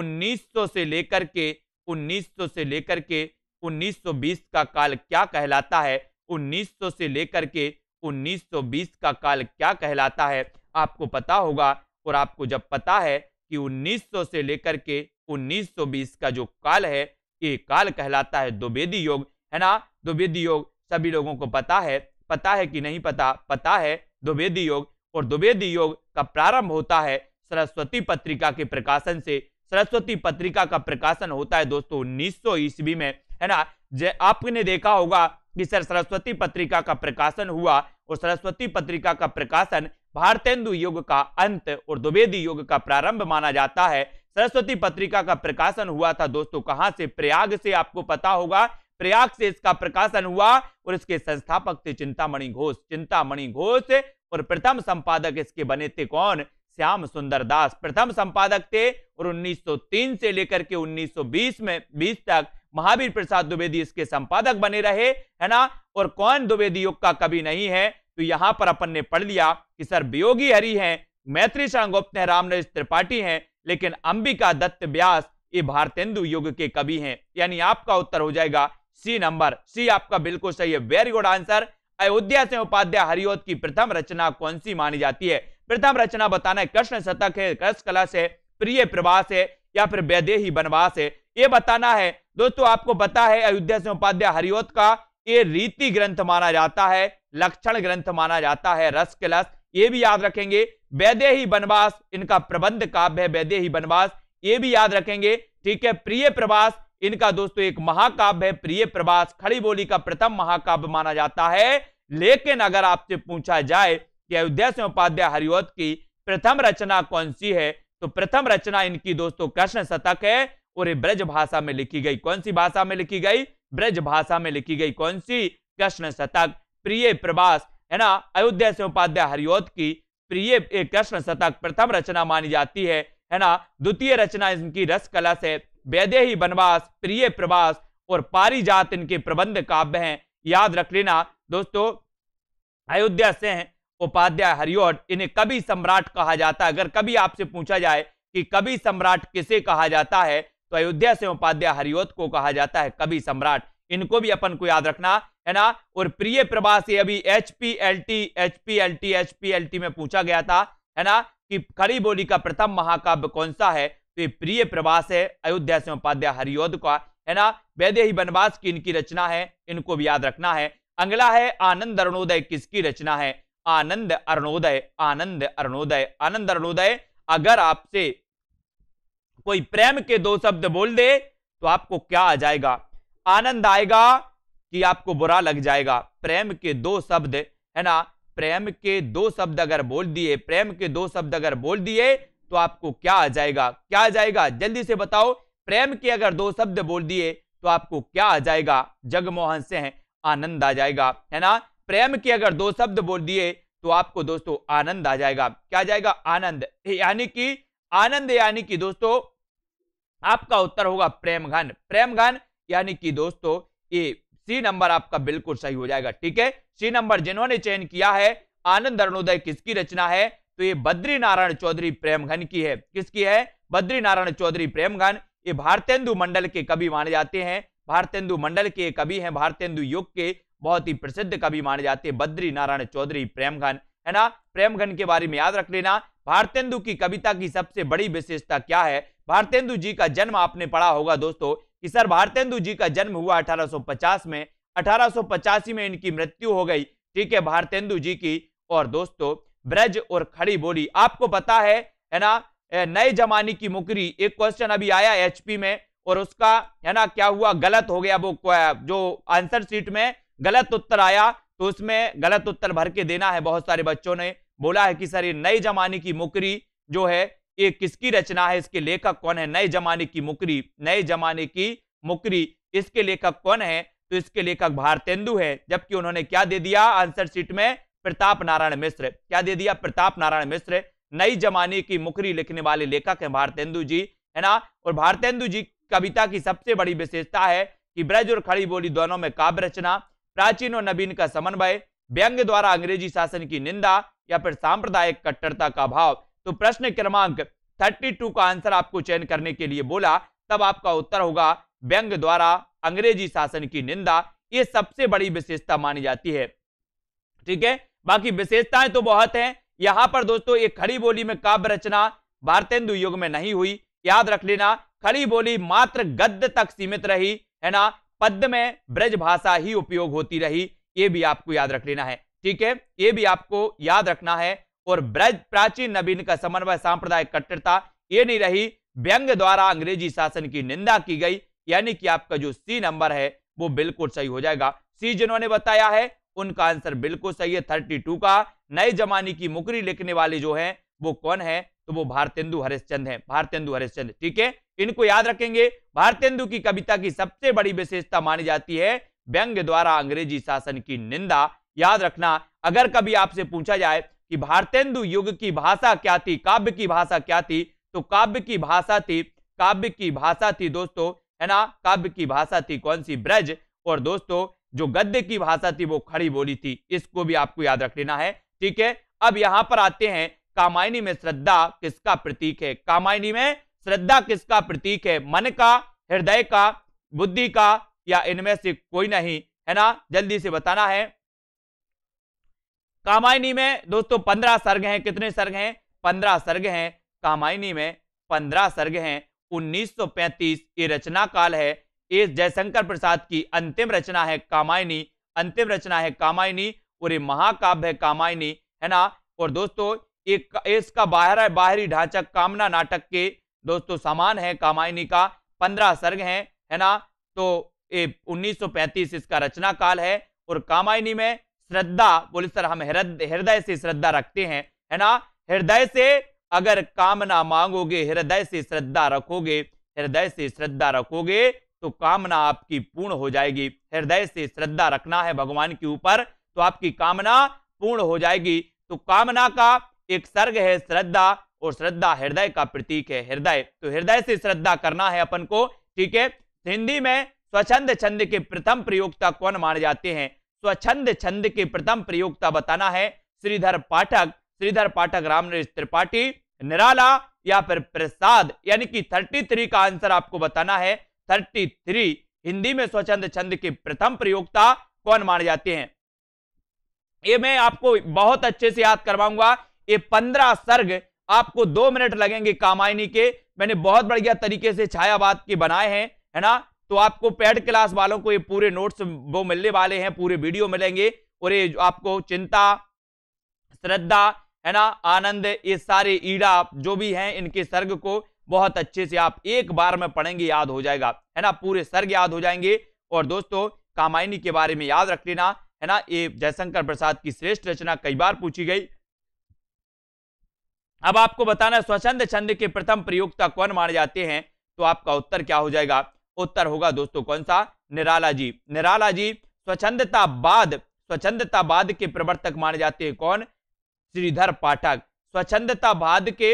1900 से लेकर के 1900 से लेकर के 1920 का काल क्या कहलाता है 1900 से लेकर के 1920 का काल क्या कहलाता है आपको पता होगा और आपको जब पता है कि 1900 से लेकर के 1920 का जो काल है ये काल कहलाता है द्विवेदी योग है ना द्विवेदी योग सभी लोगों को पता है पता है कि नहीं पता पता है द्विवेदी योग और द्विवेदी योग का प्रारंभ होता है सरस्वती पत्रिका के प्रकाशन से सरस्वती पत्रिका का प्रकाशन होता है दोस्तों उन्नीस सौ ईस्वी में है ना जय आपने देखा होगा कि सर सरस्वती पत्रिका का प्रकाशन हुआ और सरस्वती पत्रिका का प्रकाशन भारतेंदु युग का अंत और द्विवेदी युग का प्रारंभ माना जाता है सरस्वती पत्रिका का प्रकाशन हुआ था दोस्तों कहां से प्रयाग से आपको पता होगा प्रयाग से इसका प्रकाशन हुआ और इसके संस्थापक थे चिंतामणि घोष चिंतामणि घोष और प्रथम संपादक इसके बने थे कौन श्याम सुंदर दास प्रथम संपादक थे और 1903 से लेकर के 1920 में 20 तक महावीर प्रसाद द्विवेदी इसके संपादक बने रहे है ना और कौन द्विवेदी युग का कभी नहीं है तो यहां पर अपन ने पढ़ लिया कि सर वियोगी हरि हैं मैत्री शाह गुप्त हैं नरेश त्रिपाठी हैं लेकिन अंबिका दत्त व्यास ये भारतेंदु युग के कवि हैं यानी आपका उत्तर हो जाएगा सी नंबर सी आपका बिल्कुल सही है वेरी गुड आंसर अयोध्या से उपाध्याय हरिओत की प्रथम रचना कौन सी मानी जाती है प्रथम रचना बताना है कृष्ण शतक है कृष्ण कला से प्रिय प्रवास है या फिर वैदेही बनवास है ये बताना है दोस्तों आपको पता है अयोध्या से उपाध्याय हरिओत का ये रीति ग्रंथ माना जाता है लक्षण ग्रंथ माना जाता है रस कलश ये भी याद रखेंगे वैदे ही बनवास इनका प्रबंध काव्य है वैदे ही बनवास ये भी याद रखेंगे ठीक है प्रिय प्रवास इनका दोस्तों एक महाकाव्य है प्रिय प्रवास खड़ी बोली का प्रथम महाकाव्य माना जाता है लेकिन अगर आपसे पूछा जाए कि अयोध्या से उपाध्याय हरिवत की प्रथम रचना कौन सी है तो प्रथम रचना इनकी दोस्तों कृष्ण शतक है और ब्रज भाषा में लिखी गई कौन सी भाषा में लिखी गई ब्रज भाषा में लिखी गई कौन सी कृष्ण शतक प्रिय प्रवास है ना अयोध्या से उपाध्याय हरिओत की प्रिय कृष्ण शतक प्रथम रचना मानी जाती है है ना द्वितीय रचना इनकी रस कला से ही बनवास प्रिय प्रवास और पारिजात इनके प्रबंध काव्य हैं याद रख लेना दोस्तों अयोध्या से उपाध्याय हरिओट इन्हें कवि सम्राट कहा जाता है अगर कभी आपसे पूछा जाए कि कवि सम्राट किसे कहा जाता है तो अयोध्या से उपाध्याय हरिओत को कहा जाता है कवि सम्राट इनको भी अपन को याद रखना है ना और प्रिय प्रभा से अभी H P L T H P L T H P L T में पूछा गया था है ना कि खरी बोली का प्रथम महाकाव्य कौन सा है तो ये प्रिय प्रवास है अयोध्या से उपाध्याय हरियोद का है ना वैद्य ही वनवास की इनकी रचना है इनको भी याद रखना है अगला है आनंद अरुणोदय किसकी रचना है आनंद अरुणोदय आनंद अरुणोदय आनंद अरुणोदय अगर आपसे कोई प्रेम के दो शब्द बोल दे तो आपको क्या आ जाएगा आनंद आएगा कि आपको बुरा लग जाएगा प्रेम के दो शब्द है ना प्रेम के दो शब्द अगर बोल दिए प्रेम के दो शब्द अगर बोल दिए तो आपको क्या आ जाएगा क्या आ जाएगा जल्दी से बताओ प्रेम के अगर दो शब्द बोल दिए तो आपको क्या आ जाएगा जगमोहन से है आनंद आ जाएगा है ना प्रेम के अगर दो शब्द बोल दिए तो आपको दोस्तों आनंद आ जाएगा क्या आ जाएगा आनंद यानी कि आनंद यानी कि दोस्तों आपका उत्तर होगा प्रेम घन प्रेम घन यानी कि दोस्तों ये सी नंबर आपका बिल्कुल सही हो जाएगा ठीक है सी नंबर जिन्होंने चयन किया है आनंद अरुणोदय किसकी रचना है तो ये बद्री नारायण चौधरी प्रेमघन की है किसकी है बद्री नारायण चौधरी प्रेमघन ये भारतेंदु मंडल के कवि माने जाते हैं भारतेंदु मंडल के कवि हैं भारतेंदु युग के बहुत ही प्रसिद्ध कवि माने जाते हैं बद्री नारायण चौधरी प्रेमघन है ना प्रेमघन के बारे में याद रख लेना भारतेंदु की कविता की सबसे बड़ी विशेषता क्या है भारतेंदु जी का जन्म आपने पढ़ा होगा दोस्तों सर भारतेंदु जी का जन्म हुआ 1850 में अठारह में इनकी मृत्यु हो गई ठीक है भारतेंदु जी की और दोस्तों ब्रज और खड़ी बोली आपको पता है है ना नए जमाने की मुकरी एक क्वेश्चन अभी आया एचपी में और उसका है ना क्या हुआ गलत हो गया वो जो आंसर शीट में गलत उत्तर आया तो उसमें गलत उत्तर भर के देना है बहुत सारे बच्चों ने बोला है कि सर ये नए जमाने की मुकरी जो है ये किसकी रचना है इसके लेखक कौन है नए जमाने की मुकरी नए जमाने की मुकरी इसके लेखक कौन है तो इसके लेखक भारतेंदु है जबकि उन्होंने क्या दे दिया आंसर शीट में प्रताप नारायण मिश्र क्या दे दिया प्रताप नारायण मिश्र नई जमाने की मुकरी लिखने वाले लेखक हैं भारतेंदु जी है ना और भारतेंदु जी कविता की सबसे बड़ी विशेषता है कि ब्रज और खड़ी बोली दोनों में काव्य रचना प्राचीन और नवीन का समन्वय व्यंग द्वारा अंग्रेजी शासन की निंदा या फिर सांप्रदायिक कट्टरता का भाव तो प्रश्न क्रमांक 32 का आंसर आपको चयन करने के लिए बोला तब आपका उत्तर होगा व्यंग द्वारा अंग्रेजी शासन की निंदा ये सबसे बड़ी विशेषता मानी जाती है ठीक है बाकी विशेषताएं तो बहुत हैं यहां पर दोस्तों ये खड़ी बोली में काव्य रचना भारतेंदु युग में नहीं हुई याद रख लेना खड़ी बोली मात्र गद्य तक सीमित रही है ना पद में ब्रज भाषा ही उपयोग होती रही ये भी आपको याद रख लेना है ठीक है ये भी आपको याद रखना है और ब्रज प्राचीन नवीन का समन्वय सांप्रदायिक कट्टरता ये नहीं रही व्यंग द्वारा अंग्रेजी शासन की निंदा की गई यानी कि आपका जो सी नंबर है वो बिल्कुल सही हो जाएगा सी जिन्होंने बताया है उनका आंसर बिल्कुल सही है थर्टी टू का नए जमाने की मुकरी लिखने वाले जो है वो कौन है तो वो भारतेंदु हरिश्चंद है भारतेंदु हरिश्चंद ठीक है इनको याद रखेंगे भारतेंदु की कविता की सबसे बड़ी विशेषता मानी जाती है व्यंग द्वारा अंग्रेजी शासन की निंदा याद रखना अगर कभी आपसे पूछा जाए कि भारतेंदु युग की भाषा क्या थी काव्य की भाषा क्या थी तो काव्य की भाषा थी काव्य की भाषा थी दोस्तों है ना काव्य की भाषा थी कौन सी ब्रज और दोस्तों जो गद्य की भाषा थी वो खड़ी बोली थी इसको भी आपको याद रख लेना है ठीक है अब यहां पर आते हैं कामायनी में श्रद्धा किसका प्रतीक है कामायनी में श्रद्धा किसका प्रतीक है मन का हृदय का बुद्धि का या इनमें से कोई नहीं है ना जल्दी से बताना है कामायनी में दोस्तों पंद्रह सर्ग हैं कितने सर्ग हैं पंद्रह सर्ग हैं कामायनी में पंद्रह सर्ग हैं 1935 ये रचना काल है ये जयशंकर प्रसाद की अंतिम रचना है कामायनी अंतिम रचना है कामायनी और ये महाकाव्य है कामायनी है ना और दोस्तों एक इसका बाहर बाहरी ढांचा कामना नाटक के दोस्तों समान है कामायनी का पंद्रह सर्ग हैं है ना तो ये 1935 इसका रचना काल है और कामायनी में श्रद्धा बोले सर हम हृदय से श्रद्धा रखते हैं है ना हृदय से अगर कामना मांगोगे हृदय से श्रद्धा रखोगे हृदय से श्रद्धा रखोगे तो कामना आपकी पूर्ण हो जाएगी हृदय से श्रद्धा रखना है भगवान के ऊपर तो आपकी कामना पूर्ण हो जाएगी तो कामना का एक सर्ग है श्रद्धा और श्रद्धा हृदय का प्रतीक है हृदय तो हृदय से श्रद्धा करना है अपन को ठीक है तो हिंदी में स्वच्छंद छंद के प्रथम प्रयोगता कौन माने जाते हैं स्वच्छंद तो छंद के प्रथम प्रयोगता बताना है श्रीधर पाठक श्रीधर पाठक रामनरेश त्रिपाठी निराला या फिर प्रसाद यानी कि थर्टी थ्री का आंसर आपको बताना है थर्टी थ्री हिंदी में स्वच्छंद छंद के प्रथम प्रयोगता कौन माने जाते हैं ये मैं आपको बहुत अच्छे से याद करवाऊंगा ये पंद्रह सर्ग आपको दो मिनट लगेंगे कामायनी के मैंने बहुत बढ़िया तरीके से छायावाद के बनाए हैं है ना तो आपको पेड क्लास वालों को ये पूरे नोट्स वो मिलने वाले हैं पूरे वीडियो मिलेंगे और ये आपको चिंता श्रद्धा है ना आनंद ये सारे ईड़ा जो भी हैं इनके सर्ग को बहुत अच्छे से आप एक बार में पढ़ेंगे याद हो जाएगा है ना पूरे सर्ग याद हो जाएंगे और दोस्तों कामायनी के बारे में याद रख लेना है ना ये जयशंकर प्रसाद की श्रेष्ठ रचना कई बार पूछी गई अब आपको बताना स्वचंद छंद के प्रथम प्रयोगता कौन माने जाते हैं तो आपका उत्तर क्या हो जाएगा उत्तर होगा दोस्तों कौन सा निराला जी निराला जी स्वच्छता बाद के प्रवर्तक माने जाते हैं कौन श्रीधर पाठक बाद के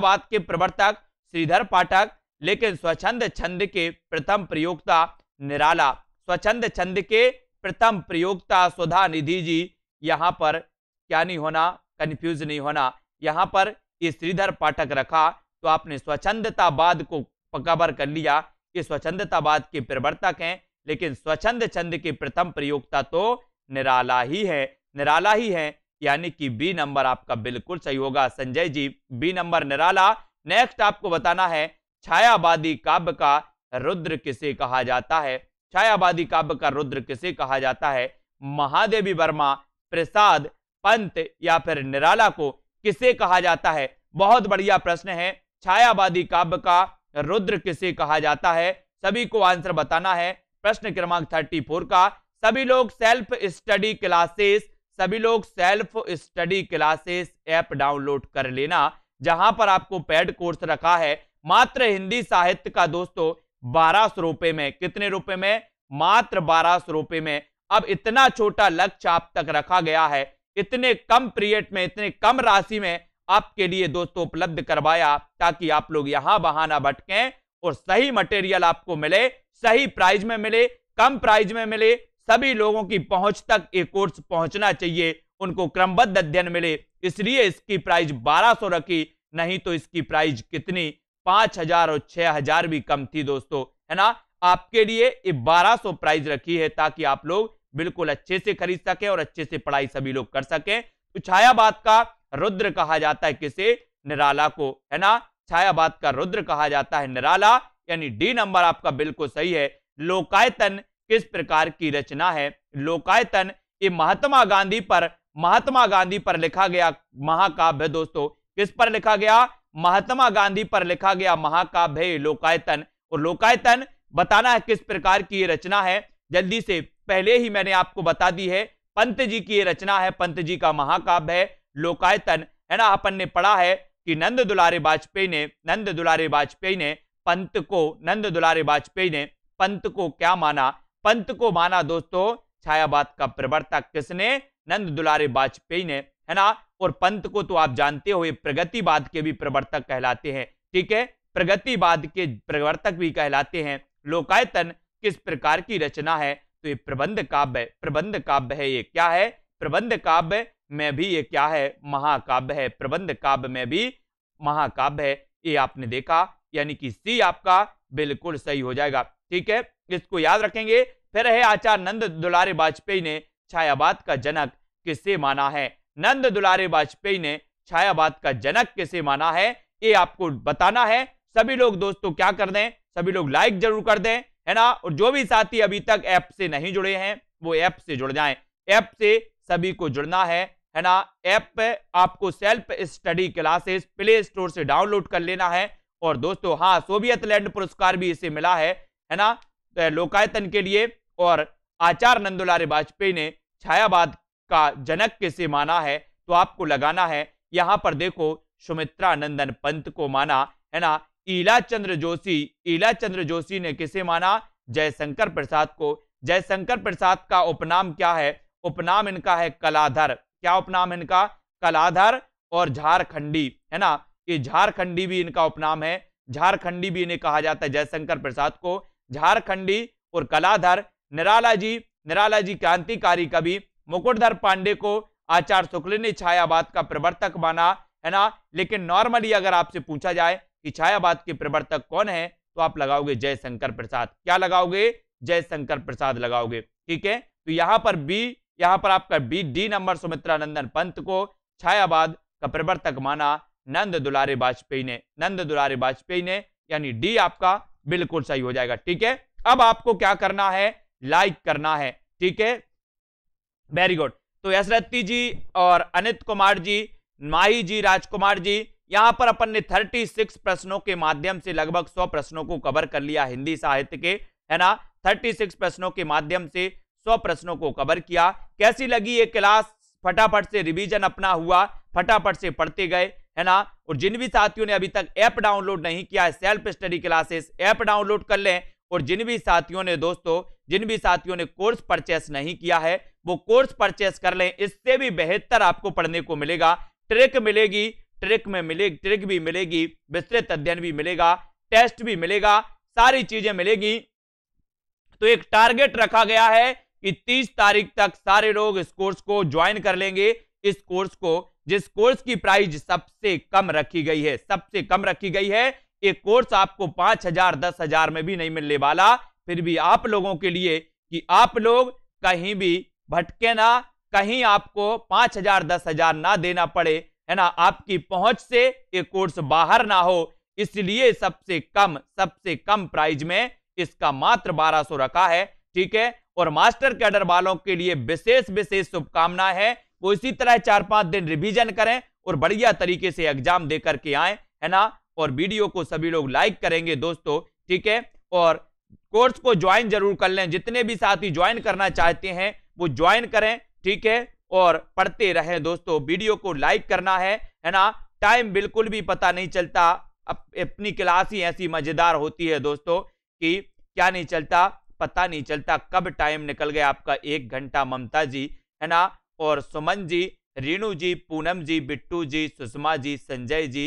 बाद के प्रवर्तक श्रीधर पाठक लेकिन स्वच्छंद छंद के प्रथम प्रयोगता निराला स्वच्छंद छंद के प्रथम प्रयोगता सुधा निधि जी यहाँ पर क्या नहीं होना कंफ्यूज नहीं होना यहाँ पर ये श्रीधर पाठक रखा तो आपने बाद को पकबर कर लिया कि स्वच्छंदतावाद के प्रवर्तक हैं लेकिन स्वच्छंद छंद की प्रथम प्रयोगता तो निराला ही है निराला ही है यानी कि बी नंबर आपका बिल्कुल सही होगा Sanjay ji B number Nirala next आपको बताना है छायावादी काव्य का रुद्र किसे कहा जाता है छायावादी काव्य का रुद्र किसे कहा जाता है महादेवी वर्मा प्रसाद पंत या फिर निराला को किसे कहा जाता है बहुत बढ़िया प्रश्न है छायावादी काव्य का रुद्र किसे कहा जाता है सभी को आंसर बताना है प्रश्न क्रमांक थर्टी फोर का सभी लोग सेल्फ स्टडी क्लासेस सभी लोग self study classes app download कर लेना जहां पर आपको पेड कोर्स रखा है मात्र हिंदी साहित्य का दोस्तों बारह सौ रुपए में कितने रुपए में मात्र बारह सौ रुपए में अब इतना छोटा लक्ष्य आप तक रखा गया है इतने कम पीरियड में इतने कम राशि में आपके लिए दोस्तों उपलब्ध करवाया ताकि आप लोग यहां बहाना भटकें और सही मटेरियल आपको मिले सही प्राइज में मिले कम प्राइज में मिले सभी लोगों की पहुंच तक ये कोर्स पहुंचना चाहिए उनको क्रमबद्ध अध्ययन मिले इसलिए इसकी बारह 1200 रखी नहीं तो इसकी प्राइज कितनी 5000 और 6000 भी कम थी दोस्तों है ना आपके लिए ये 1200 प्राइज रखी है ताकि आप लोग बिल्कुल अच्छे से खरीद सकें और अच्छे से पढ़ाई सभी लोग कर सकें तो छाया बात का रुद्र कहा जाता है किसे निराला को है ना छायावाद का रुद्र कहा जाता है निराला यानी डी नंबर आपका बिल्कुल सही है लोकायतन किस प्रकार की रचना है लोकायतन ये महात्मा गांधी पर महात्मा गांधी पर लिखा गया महाकाव्य दोस्तों किस पर लिखा गया महात्मा गांधी पर लिखा गया महाकाव्य लोकायतन और लोकायतन बताना है किस प्रकार की ये रचना है जल्दी से पहले ही मैंने आपको बता दी है पंत जी की ये रचना है पंत जी का महाकाव्य है लोकायतन है ना अपन ने पढ़ा है कि नंद दुलारे वाजपेयी ने नंद दुलारे वाजपेयी ने पंत को नंद दुलारे वाजपेयी ने पंत को क्या माना पंत को माना दोस्तों छायावाद का प्रवर्तक किसने नंद दुलारे वाजपेयी ने है ना और पंत को तो आप जानते हो प्रगतिवाद के भी प्रवर्तक कहलाते हैं ठीक है प्रगतिवाद के प्रवर्तक भी कहलाते हैं लोकायतन किस प्रकार की रचना है तो ये प्रबंध काव्य प्रबंध काव्य है ये क्या है प्रबंध काव्य में भी ये क्या है महाकाव्य है प्रबंध काव्य में भी महाकाव्य है ये आपने देखा यानी कि सी आपका बिल्कुल सही हो जाएगा ठीक है इसको याद रखेंगे फिर है आचार्य नंद दुलारे वाजपेयी ने छायावाद का जनक किसे माना है नंद दुलारे वाजपेयी ने छायावाद का जनक किसे माना है ये आपको बताना है सभी लोग दोस्तों क्या कर दें सभी लोग लाइक जरूर कर दें है ना और जो भी साथी अभी तक ऐप से नहीं जुड़े हैं वो ऐप से जुड़ जाएं ऐप से सभी को जुड़ना है है ना ऐप पे आपको self study classes play store से डाउनलोड कर लेना है और दोस्तों हाँ सोवियत लैंड पुरस्कार भी इसे मिला है है ना तो लोकायतन के लिए और आचार्य नंदुलारी वाजपेयी ने छायावाद का जनक किसे माना है तो आपको लगाना है यहाँ पर देखो सुमित्रा नंदन पंत को माना है ना ईला चंद्र जोशी ईला चंद्र जोशी ने किसे माना जयशंकर प्रसाद को जयशंकर प्रसाद का उपनाम क्या है उपनाम इनका है कलाधर क्या उपनाम इनका कलाधर और झारखंडी है ना ये झारखंडी भी इनका उपनाम है झारखंडी भी इन्हें कहा जाता है जयशंकर प्रसाद को झारखंडी और कलाधर निराला जी निराला जी क्रांतिकारी कवि मुकुटधर पांडे को आचार्य शुक्ल ने छायावाद का प्रवर्तक माना है ना लेकिन नॉर्मली अगर आपसे पूछा जाए कि छायावाद के प्रवर्तक कौन है तो आप लगाओगे जयशंकर प्रसाद क्या लगाओगे जयशंकर प्रसाद लगाओगे ठीक है तो यहां पर बी यहां पर आपका B D number Sumitra Nandan Pant को छायावाद का प्रवर्तक माना नंद दुलारे वाजपेयी ने नंद दुलारे वाजपेयी ने यानी डी आपका बिल्कुल सही हो जाएगा ठीक है अब आपको क्या करना है लाइक करना है ठीक है वेरी गुड तो यशरथी जी और अनित कुमार जी माही जी राजकुमार जी यहां पर अपन ने 36 प्रश्नों के माध्यम से लगभग 100 प्रश्नों को कवर कर लिया हिंदी साहित्य के है ना 36 प्रश्नों के माध्यम से सौ प्रश्नों को कवर किया कैसी लगी ये क्लास फटाफट से रिवीजन अपना हुआ फटाफट से पढ़ते गए है ना और जिन भी साथियों ने अभी तक ऐप डाउनलोड नहीं किया है self study classes app download कर लें और जिन भी साथियों ने दोस्तों जिन भी साथियों ने कोर्स परचेस नहीं किया है वो कोर्स परचेस कर लें इससे भी बेहतर आपको पढ़ने को मिलेगा ट्रिक मिलेगी ट्रिक में मिलेगी ट्रिक भी मिलेगी विस्तृत अध्ययन भी मिलेगा टेस्ट भी मिलेगा सारी चीजें मिलेगी तो एक टारगेट रखा गया है कि 30 तारीख तक सारे लोग इस कोर्स को ज्वाइन कर लेंगे इस कोर्स को जिस कोर्स की प्राइस सबसे कम रखी गई है सबसे कम रखी गई है ये कोर्स आपको पांच हजार दस हजार में भी नहीं मिलने वाला फिर भी आप लोगों के लिए कि आप लोग कहीं भी भटके ना कहीं आपको पांच हजार दस हजार ना देना पड़े है ना आपकी पहुंच से ये कोर्स बाहर ना हो इसलिए सबसे कम सबसे कम प्राइज में इसका मात्र बारह रखा है ठीक है और मास्टर कैडर वालों के लिए विशेष विशेष शुभकामना है वो इसी तरह चार पांच दिन रिवीजन करें और बढ़िया तरीके से एग्जाम दे करके आए है ना और वीडियो को सभी लोग लाइक करेंगे दोस्तों ठीक है और कोर्स को ज्वाइन जरूर कर लें जितने भी साथी ज्वाइन करना चाहते हैं वो ज्वाइन करें ठीक है और पढ़ते रहें दोस्तों वीडियो को लाइक करना है है ना टाइम बिल्कुल भी पता नहीं चलता अपनी क्लास ही ऐसी मजेदार होती है दोस्तों कि क्या नहीं चलता पता नहीं चलता कब टाइम निकल गया आपका एक घंटा ममता जी है ना और सुमन जी रेणु जी पूनम जी बिट्टू जी सुषमा जी संजय जी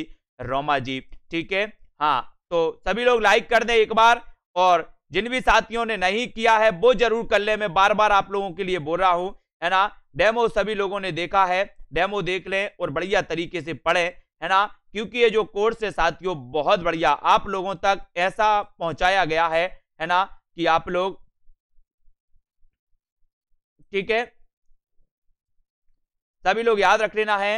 रोमा जी ठीक है हाँ तो सभी लोग लाइक कर दें एक बार और जिन भी साथियों ने नहीं किया है वो जरूर कर ले मैं बार बार आप लोगों के लिए बोल रहा हूँ है ना डेमो सभी लोगों ने देखा है डेमो देख लें और बढ़िया तरीके से पढ़ें है ना क्योंकि ये जो कोर्स है साथियों बहुत बढ़िया आप लोगों तक ऐसा पहुंचाया गया है है ना कि आप लोग ठीक है सभी लोग याद रख लेना है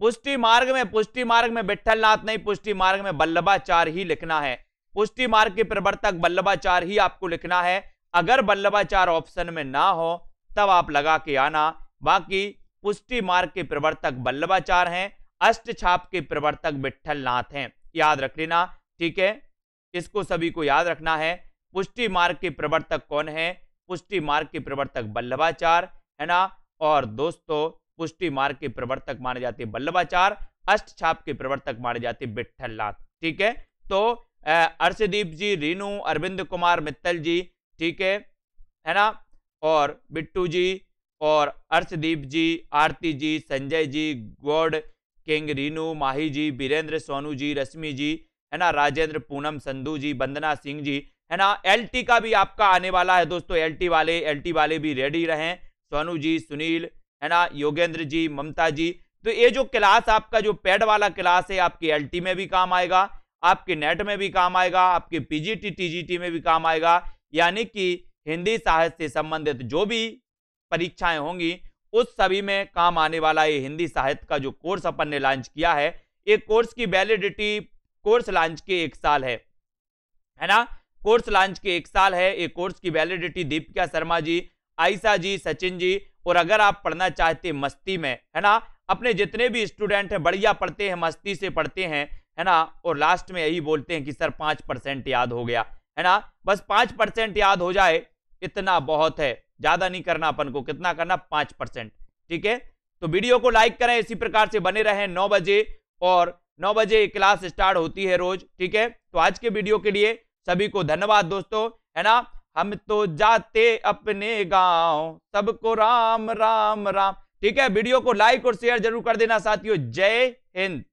पुष्टि मार्ग में पुष्टि मार्ग में बिठलनाथ नहीं पुष्टि मार्ग में बल्लभाचार ही लिखना है पुष्टि मार्ग के प्रवर्तक बल्लभाचार ही आपको लिखना है अगर बल्लभाचार ऑप्शन में ना हो तब आप लगा के आना बाकी पुष्टि मार्ग के प्रवर्तक बल्लभाचार हैं अष्ट छाप के प्रवर्तक बिठलनाथ हैं याद रख लेना ठीक है इसको सभी को याद रखना है पुष्टि मार्ग के प्रवर्तक कौन है पुष्टि मार्ग के प्रवर्तक बल्लभाचार है ना और दोस्तों पुष्टि मार्ग के प्रवर्तक माने जाते बल्लभाचार अष्ट छाप के प्रवर्तक माने जाते बिट्ठल ठीक है तो अर्षदीप जी रीनू अरविंद कुमार मित्तल जी ठीक है है ना और बिट्टू जी और अर्षदीप जी आरती जी संजय जी गौड किंग रीनू माही जी बीरेंद्र सोनू जी रश्मि जी है ना राजेंद्र पूनम संधू जी वंदना सिंह जी है ना एलटी का भी आपका आने वाला है दोस्तों एलटी वाले एलटी वाले भी रेडी रहें सोनू जी सुनील है ना योगेंद्र जी ममता जी तो ये जो क्लास आपका जो पैड वाला क्लास है आपकी एल में भी काम आएगा आपके नेट में भी काम आएगा आपके पीजीटी टीजीटी में भी काम आएगा यानी कि हिंदी साहित्य से संबंधित जो भी परीक्षाएं होंगी उस सभी में काम आने वाला ये हिंदी साहित्य का जो कोर्स अपन ने लॉन्च किया है ये कोर्स की वैलिडिटी कोर्स लॉन्च के एक साल है है ना कोर्स लॉन्च के एक साल है ये कोर्स की वैलिडिटी दीपिका शर्मा जी आयशा जी सचिन जी और अगर आप पढ़ना चाहते मस्ती में है ना अपने जितने भी स्टूडेंट हैं बढ़िया पढ़ते हैं मस्ती से पढ़ते हैं है ना और लास्ट में यही बोलते हैं कि सर पाँच परसेंट याद हो गया है ना बस पाँच परसेंट याद हो जाए इतना बहुत है ज्यादा नहीं करना अपन को कितना करना पांच परसेंट ठीक है तो वीडियो को लाइक करें इसी प्रकार से बने रहें नौ बजे और नौ बजे क्लास स्टार्ट होती है रोज ठीक है तो आज के वीडियो के लिए सभी को धन्यवाद दोस्तों है ना हम तो जाते अपने गांव सबको राम राम राम ठीक है वीडियो को लाइक और शेयर जरूर कर देना साथियों जय हिंद